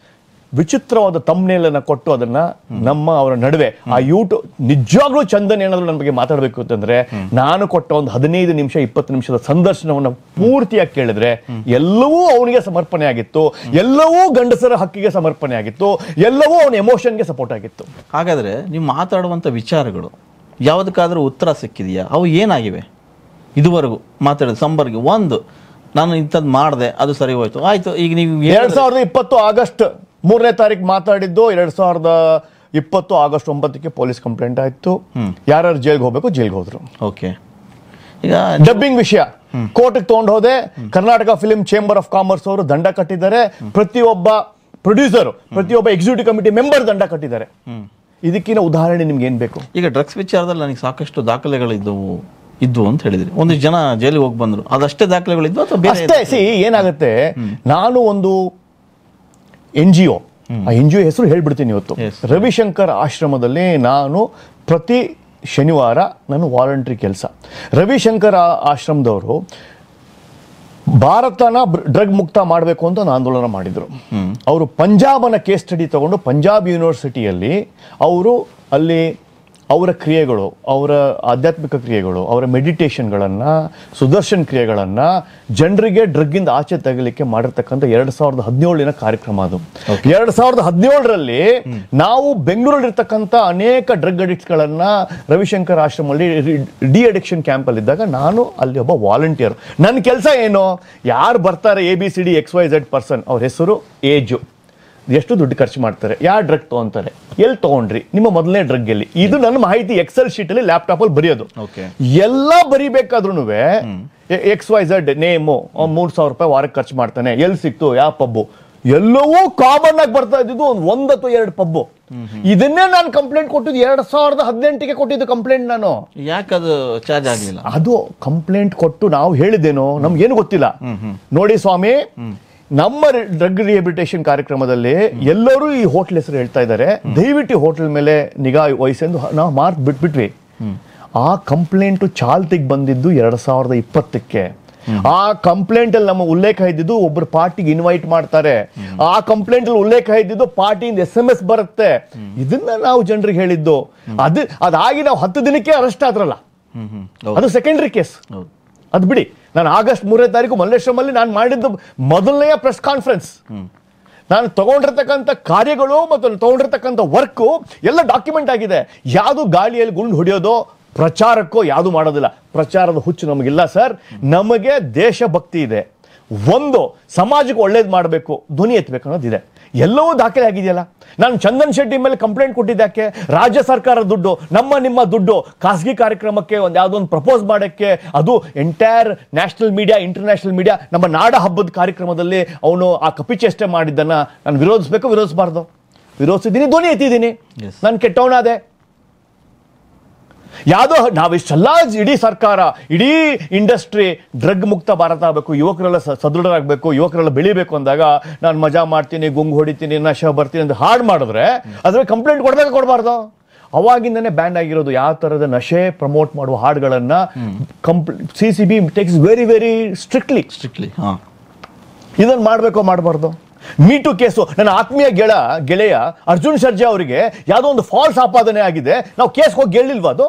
ವಿಚಿತ್ರವಾದ ತಮ್ಮನೇಲನ್ನು ಕೊಟ್ಟು ಅದನ್ನ ನಮ್ಮ ಅವರ ನಡುವೆ ಆ ಯೂಟ್ಯೂಬ್ ನಿಜವಾಗ್ಲೂ ಚಂದನ್ ಏನಾದ್ರು ನನ್ನ ಬಗ್ಗೆ ಮಾತಾಡಬೇಕು ಅಂತಂದ್ರೆ ನಾನು ಕೊಟ್ಟ ಒಂದು ಹದಿನೈದು ನಿಮಿಷ ಇಪ್ಪತ್ತು ನಿಮಿಷದ ಸಂದರ್ಶನವನ್ನು ಪೂರ್ತಿಯಾಗಿ ಕೇಳಿದ್ರೆ ಎಲ್ಲವೂ ಅವನಿಗೆ ಸಮರ್ಪಣೆ ಆಗಿತ್ತು ಎಲ್ಲವೂ ಗಂಡಸರ ಹಕ್ಕಿಗೆ ಸಮರ್ಪಣೆ ಆಗಿತ್ತು ಎಲ್ಲವೂ ಅವನ ಎಮೋಷನ್ಗೆ ಸಪೋರ್ಟ್ ಆಗಿತ್ತು ಹಾಗಾದ್ರೆ ನೀವು ಮಾತಾಡುವಂಥ ವಿಚಾರಗಳು ಯಾವುದಕ್ಕಾದರೂ ಉತ್ತರ ಸಿಕ್ಕಿದೆಯಾ ಅವು ಏನಾಗಿವೆ ಇದುವರೆಗೂ ಮಾತಾಡೋದು ಸಂಬರ್ಗೆ ಒಂದು ನಾನು ಇಂಥದ್ದು ಮಾಡಿದೆ ಅದು ಸರಿ ಹೋಯ್ತು ಆಯ್ತು ಈಗ ನೀವು ಎರಡು ಸಾವಿರದ ಇಪ್ಪತ್ತು ಆಗಸ್ಟ್ ಮೂರನೇ ತಾರೀಕು ಮಾತಾಡಿದ್ದು ಎರಡ್ ಸಾವಿರದ ಇಪ್ಪತ್ತು ಆಗಸ್ಟ್ ಒಂಬತ್ತಕ್ಕೆ ಪೊಲೀಸ್ ಕಂಪ್ಲೇಂಟ್ ಆಯಿತು ಯಾರ್ಯಾರು ಜೈಲ್ಗೆ ಹೋಗಬೇಕು ಜೈಲ್ಗೆ ಹೋದ್ರು ಓಕೆ ಈಗ ಡಬ್ಬಿಂಗ್ ವಿಷಯ ಕೋರ್ಟ್ಗೆ ತೊಗೊಂಡು ಹೋದೆ Karnataka film chamber of commerce ಅವರು ದಂಡ ಕಟ್ಟಿದ್ದಾರೆ ಪ್ರತಿಯೊಬ್ಬ ಪ್ರೊಡ್ಯೂಸರ್ ಪ್ರತಿಯೊಬ್ಬ ಎಕ್ಸಿಕ್ಯೂಟಿವ್ ಕಮಿಟಿ ಮೆಂಬರ್ ದಂಡ ಕಟ್ಟಿದ್ದಾರೆ ಇದಕ್ಕಿನ ಉದಾಹರಣೆ ನಿಮ್ಗೆ ಏನ್ ಬೇಕು ಈಗ ಡ್ರಗ್ಸ್ ವಿಚಾರದಲ್ಲಿ ನನಗೆ ಸಾಕಷ್ಟು ದಾಖಲೆಗಳಿದ್ದವು ಇದ್ದು ಅಂತ ಹೇಳಿದ್ರಿ ಒಂದಿಷ್ಟು ಜನ ಜೈಲಿಗೆ ಹೋಗಿ ಬಂದ್ರು ಅದಷ್ಟೇ ದಾಖಲೆಗಳಿದ್ವು ಅಥವಾ ಅಷ್ಟೇ ಸಿ ಏನಾಗುತ್ತೆ ನಾನು ಒಂದು ಎನ್ ಜಿ ಒ ಆ ಎನ್ ಜಿ ಒ ಹೆಸರು ಹೇಳ್ಬಿಡ್ತೀನಿ ಇವತ್ತು ರವಿಶಂಕರ್ ಆಶ್ರಮದಲ್ಲಿ ನಾನು ಪ್ರತಿ ಶನಿವಾರ ನಾನು ವಾಲಂಟ್ರಿ ಕೆಲಸ ರವಿಶಂಕರ್ ಆಶ್ರಮದವರು ಭಾರತನ ಡ್ರಗ್ ಮುಕ್ತ ಮಾಡಬೇಕು ಅಂತ ಒಂದು ಆಂದೋಲನ ಮಾಡಿದರು ಅವರು ಪಂಜಾಬನ ಕೇಸ್ ಸ್ಟಡಿ ತಗೊಂಡು ಪಂಜಾಬ್ ಯೂನಿವರ್ಸಿಟಿಯಲ್ಲಿ ಅವರು ಅಲ್ಲಿ ಅವರ ಕ್ರಿಯೆಗಳು ಅವರ ಆಧ್ಯಾತ್ಮಿಕ ಕ್ರಿಯೆಗಳು ಅವರ ಮೆಡಿಟೇಷನ್ಗಳನ್ನು ಸುದರ್ಶನ್ ಕ್ರಿಯೆಗಳನ್ನು ಜನರಿಗೆ ಡ್ರಗ್ಗಿಂದ ಆಚೆ ತೆಗಲಿಕ್ಕೆ ಮಾಡಿರ್ತಕ್ಕಂಥ ಎರಡು ಸಾವಿರದ ಹದಿನೇಳಿನ ಕಾರ್ಯಕ್ರಮ ಅದು ಎರಡು ಸಾವಿರದ ಹದಿನೇಳರಲ್ಲಿ ನಾವು ಬೆಂಗಳೂರಲ್ಲಿರ್ತಕ್ಕಂಥ ಅನೇಕ ಡ್ರಗ್ ಅಡಿಕ್ಟ್ಗಳನ್ನು ರವಿಶಂಕರ್ ಆಶ್ರಮಲ್ಲಿ ಡಿ ಅಡಿಕ್ಷನ್ ಕ್ಯಾಂಪಲ್ಲಿದ್ದಾಗ ನಾನು ಅಲ್ಲಿ ಒಬ್ಬ ವಾಲಂಟಿಯರ್ ನನ್ನ ಕೆಲಸ ಏನು ಯಾರು ಬರ್ತಾರೆ A B C D X Y Z person ಅವ್ರ ಹೆಸರು ಏಜು ಎಷ್ಟು ದುಡ್ಡು ಖರ್ಚು ಮಾಡ್ತಾರೆ ಯಾವ ಡ್ರಗ್ ತೊಗೊಂತಾರೆ ಎಲ್ಲಿ ತಗೊಂಡ್ರಿ ನಿಮ್ಮ ಮೊದಲನೇ ಡ್ರಗ್ ಎಲ್ಲಿ ಇದು ನನ್ನ ಮಾಹಿತಿ ಎಕ್ಸೆಲ್ ಶೀಟಲ್ಲಿ ಅಲ್ಲಿ ಬರೆಯೋದು ಎಲ್ಲ ಬರೀಬೇಕಾದ್ರೂ ಎಕ್ಸ್ ವೈ ಝಡ್ ನೇಮು ಮೂರು ಸಾವಿರ ರೂಪಾಯಿ ವಾರಕ್ಕೆ ಖರ್ಚು ಮಾಡ್ತಾನೆ ಎಲ್ಲಿ ಸಿಕ್ತು ಯಾವ ಪಬ್ಬು ಎಲ್ಲವೂ ಕಾಮನ್ ಆಗಿ ಬರ್ತಾ ಇದ್ದಿದ್ದು ಒಂದು ಒಂದು ಅಥವಾ ಎರಡು ಪಬ್ಬು ಇದನ್ನೇ ನಾನು ಕಂಪ್ಲೇಂಟ್ ಕೊಟ್ಟಿದ್ದು ಎರಡ್ ಸಾವಿರದ ಹದಿನೆಂಟಿಗೆ ಕೊಟ್ಟಿದ್ದು ಕಂಪ್ಲೇಂಟ್ ನಾನು ಅದು ಚಾರ್ಜ್ ಆಗಲಿಲ್ಲ ಅದು ಕಂಪ್ಲೇಂಟ್ ಕೊಟ್ಟು ನಾವು ನಮ್ಗೆ ಏನು ಗೊತ್ತಿಲ್ಲ ನೋಡಿ ಸ್ವಾಮಿ ನಮ್ಮ ಡ್ರಗ್ ರಿಹಬಿಲಿಟೇಷನ್ ಕಾರ್ಯಕ್ರಮದಲ್ಲಿ ಎಲ್ಲರೂ ಈ ಹೋಟೆಲ್ ಹೆಸರು ಹೇಳ್ತಾ ಇದ್ದಾರೆ ದಯವಿಟ್ಟು ಹೋಟೆಲ್ ಮೇಲೆ ನಿಗಾ ವಹಿಸೆಂದು ನಾವು ಮಾರ್ಕ್ ಬಿಟ್ಬಿಟ್ವಿ ಆ ಕಂಪ್ಲೇಂಟು ಚಾಲ್ತಿಗೆ ಬಂದಿದ್ದು ಎರಡ್ ಸಾವಿರದ ಇಪ್ಪತ್ತಕ್ಕೆ ಆ ಕಂಪ್ಲೇಂಟ್ ಅಲ್ಲಿ ನಮ್ಮ ಉಲ್ಲೇಖ ಇದ್ದಿದ್ದು ಒಬ್ಬರು ಪಾರ್ಟಿಗೆ ಇನ್ವೈಟ್ ಮಾಡ್ತಾರೆ ಆ ಕಂಪ್ಲೇಂಟ್ ಅಲ್ಲಿ ಉಲ್ಲೇಖ ಇದ್ದಿದ್ದು ಪಾರ್ಟಿಯಿಂದ ಎಸ್ ಎಂ ಎಸ್ ಬರುತ್ತೆ ಇದನ್ನ ನಾವು ಜನರಿಗೆ ಹೇಳಿದ್ದು ಅದು ಅದಾಗಿ ನಾವು ಹತ್ತು ದಿನಕ್ಕೆ ಅರೆಸ್ಟ್ ಆದ್ರಲ್ಲ ಅದು ಸೆಕೆಂಡ್ರಿ ಕೇಸ್ ಅದು ಬಿಡಿ ನಾನು ಆಗಸ್ಟ್ ಮೂರನೇ ತಾರೀಕು ಮಲ್ಲೇಶ್ವರಮಲ್ಲಿ ನಾನು ಮಾಡಿದ್ದು ಮೊದಲನೆಯ ಪ್ರೆಸ್ ಕಾನ್ಫರೆನ್ಸ್ ನಾನು ತೊಗೊಂಡಿರ್ತಕ್ಕಂಥ ಕಾರ್ಯಗಳು ಮತ್ತು ತೊಗೊಂಡಿರ್ತಕ್ಕಂಥ ವರ್ಕು ಎಲ್ಲ ಡಾಕ್ಯುಮೆಂಟ್ ಆಗಿದೆ ಯಾವುದು ಗಾಳಿಯಲ್ಲಿ ಗುಂಡು ಹೊಡೆಯೋದೋ ಪ್ರಚಾರಕ್ಕೋ ಯಾವುದು ಮಾಡೋದಿಲ್ಲ ಪ್ರಚಾರದ ಹುಚ್ಚು ನಮಗಿಲ್ಲ ಸರ್ ನಮಗೆ ದೇಶಭಕ್ತಿ ಇದೆ ಒಂದು ಸಮಾಜಕ್ಕೆ ಒಳ್ಳೇದು ಮಾಡಬೇಕು ಧ್ವನಿ ಎತ್ತಬೇಕು ಅನ್ನೋದಿದೆ ಎಲ್ಲವೂ ದಾಖಲೆ ಆಗಿದೆಯಲ್ಲ ನಾನು ಚಂದನ್ ಶೆಟ್ಟಿ ಮೇಲೆ ಕಂಪ್ಲೇಂಟ್ ಕೊಟ್ಟಿದ್ದಕ್ಕೆ ರಾಜ್ಯ ಸರ್ಕಾರ ದುಡ್ಡು ನಮ್ಮ ನಿಮ್ಮ ದುಡ್ಡು ಖಾಸಗಿ ಕಾರ್ಯಕ್ರಮಕ್ಕೆ ಒಂದು ಯಾವುದೋ ಒಂದು ಪ್ರಪೋಸ್ ಮಾಡೋಕ್ಕೆ ಅದು entire national media international media ನಮ್ಮ ನಾಡ ಹಬ್ಬದ ಕಾರ್ಯಕ್ರಮದಲ್ಲಿ ಅವನು ಆ ಕಪಿಚೇಷ್ಟೆ ಮಾಡಿದ್ದನ್ನು ನಾನು ವಿರೋಧಿಸ್ಬೇಕು ವಿರೋಧಿಸಬಾರ್ದು ವಿರೋಧಿಸಿದ್ದೀನಿ ಧ್ವನಿ ಎತ್ತಿದ್ದೀನಿ ನಾನು ಕೆಟ್ಟವನಾದೆ ಯಾವುದೋ ನಾವಿಷ್ಟೆಲ್ಲ ಇಡೀ ಸರ್ಕಾರ ಇಡೀ ಇಂಡಸ್ಟ್ರಿ ಡ್ರಗ್ ಮುಕ್ತ ಭಾರತ ಆಗಬೇಕು ಯುವಕರೆಲ್ಲ ಸದೃಢರಾಗಬೇಕು ಯುವಕರೆಲ್ಲ ಬೆಳಿಬೇಕು ಅಂದಾಗ ನಾನು ಮಜಾ ಮಾಡ್ತೀನಿ ಗುಂಗು ಹೊಡಿತೀನಿ ನಶ ಬರ್ತೀನಿ ಅಂತ ಹಾಡು ಮಾಡಿದ್ರೆ ಅದರ ಕಂಪ್ಲೇಂಟ್ ಕೊಡಬೇಕು ಕೊಡಬಾರ್ದು ಅವಾಗಿಂದನೇ ಬ್ಯಾನ್ ಆಗಿರೋದು ಯಾವ ಥರದ ನಶೆ ಪ್ರಮೋಟ್ ಮಾಡುವ ಹಾಡುಗಳನ್ನ ಕಂಪ್ಲೀ C C B takes very very strictly strictly ಇದನ್ನು ಮಾಡಬೇಕೋ ಮಾಡಬಾರ್ದು ಮೀಟು ಕೇಸು ನನ್ನ ಆತ್ಮೀಯ ಗೆಳ ಗೆಳೆಯ ಅರ್ಜುನ್ ಸರ್ಜಾ ಅವರಿಗೆ ಯಾವುದೋ ಒಂದು ಫಾಲ್ಸ್ ಆಪಾದನೆ ಆಗಿದೆ ನಾವು ಕೇಸ್ ಹೋಗಿ ಗೆಲ್ಲಿಲ್ವಾ ಅದು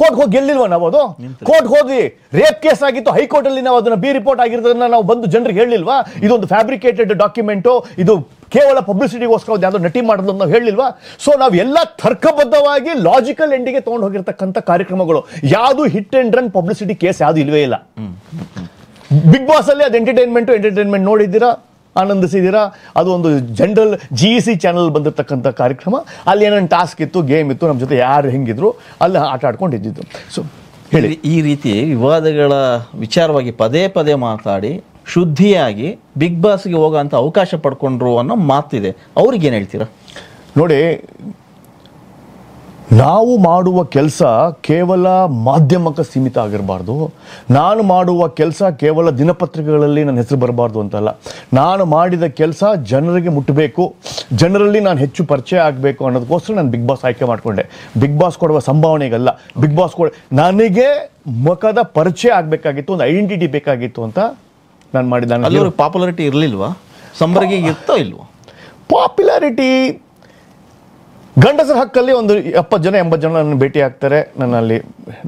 ಕೋರ್ಟ್ ಹೋಗಿ ಗೆಲ್ಲಿಲ್ವಾ ನಾವು ಅದು ಕೋರ್ಟ್ ಹೋಗಿ ರೇಪ್ ಕೇಸ್ ಆಗಿತ್ತು ಹೈಕೋರ್ಟ್ ಅಲ್ಲಿ ನಾವು ಅದನ್ನ ಬಿ ರಿಪೋರ್ಟ್ ಆಗಿರೋದನ್ನ ನಾವು ಬಂದು ಜನರಿಗೆ ಹೇಳಿಲ್ವಾ ಇದೊಂದು ಫ್ಯಾಬ್ರಿಕೇಟೆಡ್ ಡಾಕ್ಯುಮೆಂಟು ಇದು ಕೇವಲ ಪಬ್ಲಿಸಿಟಿಗೋಸ್ಕರ ಯಾವುದೋ ನಟಿ ಮಾಡೋದು ನಾವು ಹೇಳಿಲ್ವಾ ಸೊ ನಾವು ಎಲ್ಲ ತರ್ಕಬದ್ಧವಾಗಿ ಲಾಜಿಕಲ್ ಎಂಡಿಗೆ ತಗೊಂಡು ಹೋಗಿರ್ತಕ್ಕಂಥ ಕಾರ್ಯಕ್ರಮಗಳು ಯಾವುದು hit and run publicity case ಯಾವುದು ಇಲ್ವೇ ಇಲ್ಲ ಬಿಗ್ ಬಾಸ್ ಅಲ್ಲಿ ಅದು ಎಂಟರ್ಟೈನ್ಮೆಂಟ್ ಎಂಟರ್ಟೈನ್ಮೆಂಟ್ ನೋಡಿದ್ದೀರಾ ಆನಂದಿಸಿದ್ದೀರಾ ಅದು ಒಂದು ಜನರಲ್ ಜಿ ಸಿ ಚಾನಲ್ ಬಂದಿರತಕ್ಕಂಥ ಕಾರ್ಯಕ್ರಮ ಅಲ್ಲಿ ಏನೇನು ಟಾಸ್ಕ್ ಇತ್ತು ಗೇಮ್ ಇತ್ತು ನಮ್ಮ ಜೊತೆ ಯಾರು ಹೆಂಗಿದ್ರು ಅಲ್ಲಿ ಆಟ ಆಡ್ಕೊಂಡು ಇದ್ದಿದ್ದು ಸೊ ಹೇಳಿ ಈ ರೀತಿ ವಿವಾದಗಳ ವಿಚಾರವಾಗಿ ಪದೇ ಪದೇ ಮಾತಾಡಿ ಶುದ್ಧಿಯಾಗಿ ಬಿಗ್ ಬಾಸ್ಗೆ ಹೋಗೋ ಅಂತ ಅವಕಾಶ ಪಡ್ಕೊಂಡ್ರು ಅನ್ನೋ ಮಾತಿದೆ ಅವ್ರಿಗೇನು ಹೇಳ್ತೀರಾ ನೋಡಿ ನಾವು ಮಾಡುವ ಕೆಲಸ ಕೇವಲ ಮಾಧ್ಯಮಕ್ಕೆ ಸೀಮಿತ ಆಗಿರಬಾರ್ದು ನಾನು ಮಾಡುವ ಕೆಲಸ ಕೇವಲ ದಿನಪತ್ರಿಕೆಗಳಲ್ಲಿ ನನ್ನ ಹೆಸರು ಬರಬಾರ್ದು ಅಂತಲ್ಲ ನಾನು ಮಾಡಿದ ಕೆಲಸ ಜನರಿಗೆ ಮುಟ್ಟಬೇಕು ಜನರಲ್ಲಿ ನಾನು ಹೆಚ್ಚು ಪರಿಚಯ ಆಗಬೇಕು ಅನ್ನೋದಕ್ಕೋಸ್ಕರ ನಾನು ಬಿಗ್ ಬಾಸ್ ಆಯ್ಕೆ ಮಾಡಿಕೊಂಡೆ ಬಿಗ್ ಬಾಸ್ ಕೊಡುವ ಸಂಭಾವನೆಗಲ್ಲ ಬಿಗ್ ಬಾಸ್ ಕೊಡ ನನಗೆ ಮುಖದ ಪರಿಚಯ ಆಗಬೇಕಾಗಿತ್ತು ಒಂದು ಐಡೆಂಟಿಟಿ ಬೇಕಾಗಿತ್ತು ಅಂತ ನಾನು ಮಾಡಿದ ಪಾಪ್ಯುಲಾರಿಟಿ ಇರಲಿಲ್ವಾ ಸಂಬರಿಗೆ ಇರ್ತೋ ಇಲ್ವಾ ಪಾಪ್ಯುಲಾರಿಟಿ ಗಂಡಸರ ಹಕ್ಕಲ್ಲಿ ಒಂದು ಎಪ್ಪತ್ತು ಜನ ಎಂಬತ್ತು ಜನ ನನ್ನ ಭೇಟಿ ಆಗ್ತಾರೆ ನನ್ನ ಅಲ್ಲಿ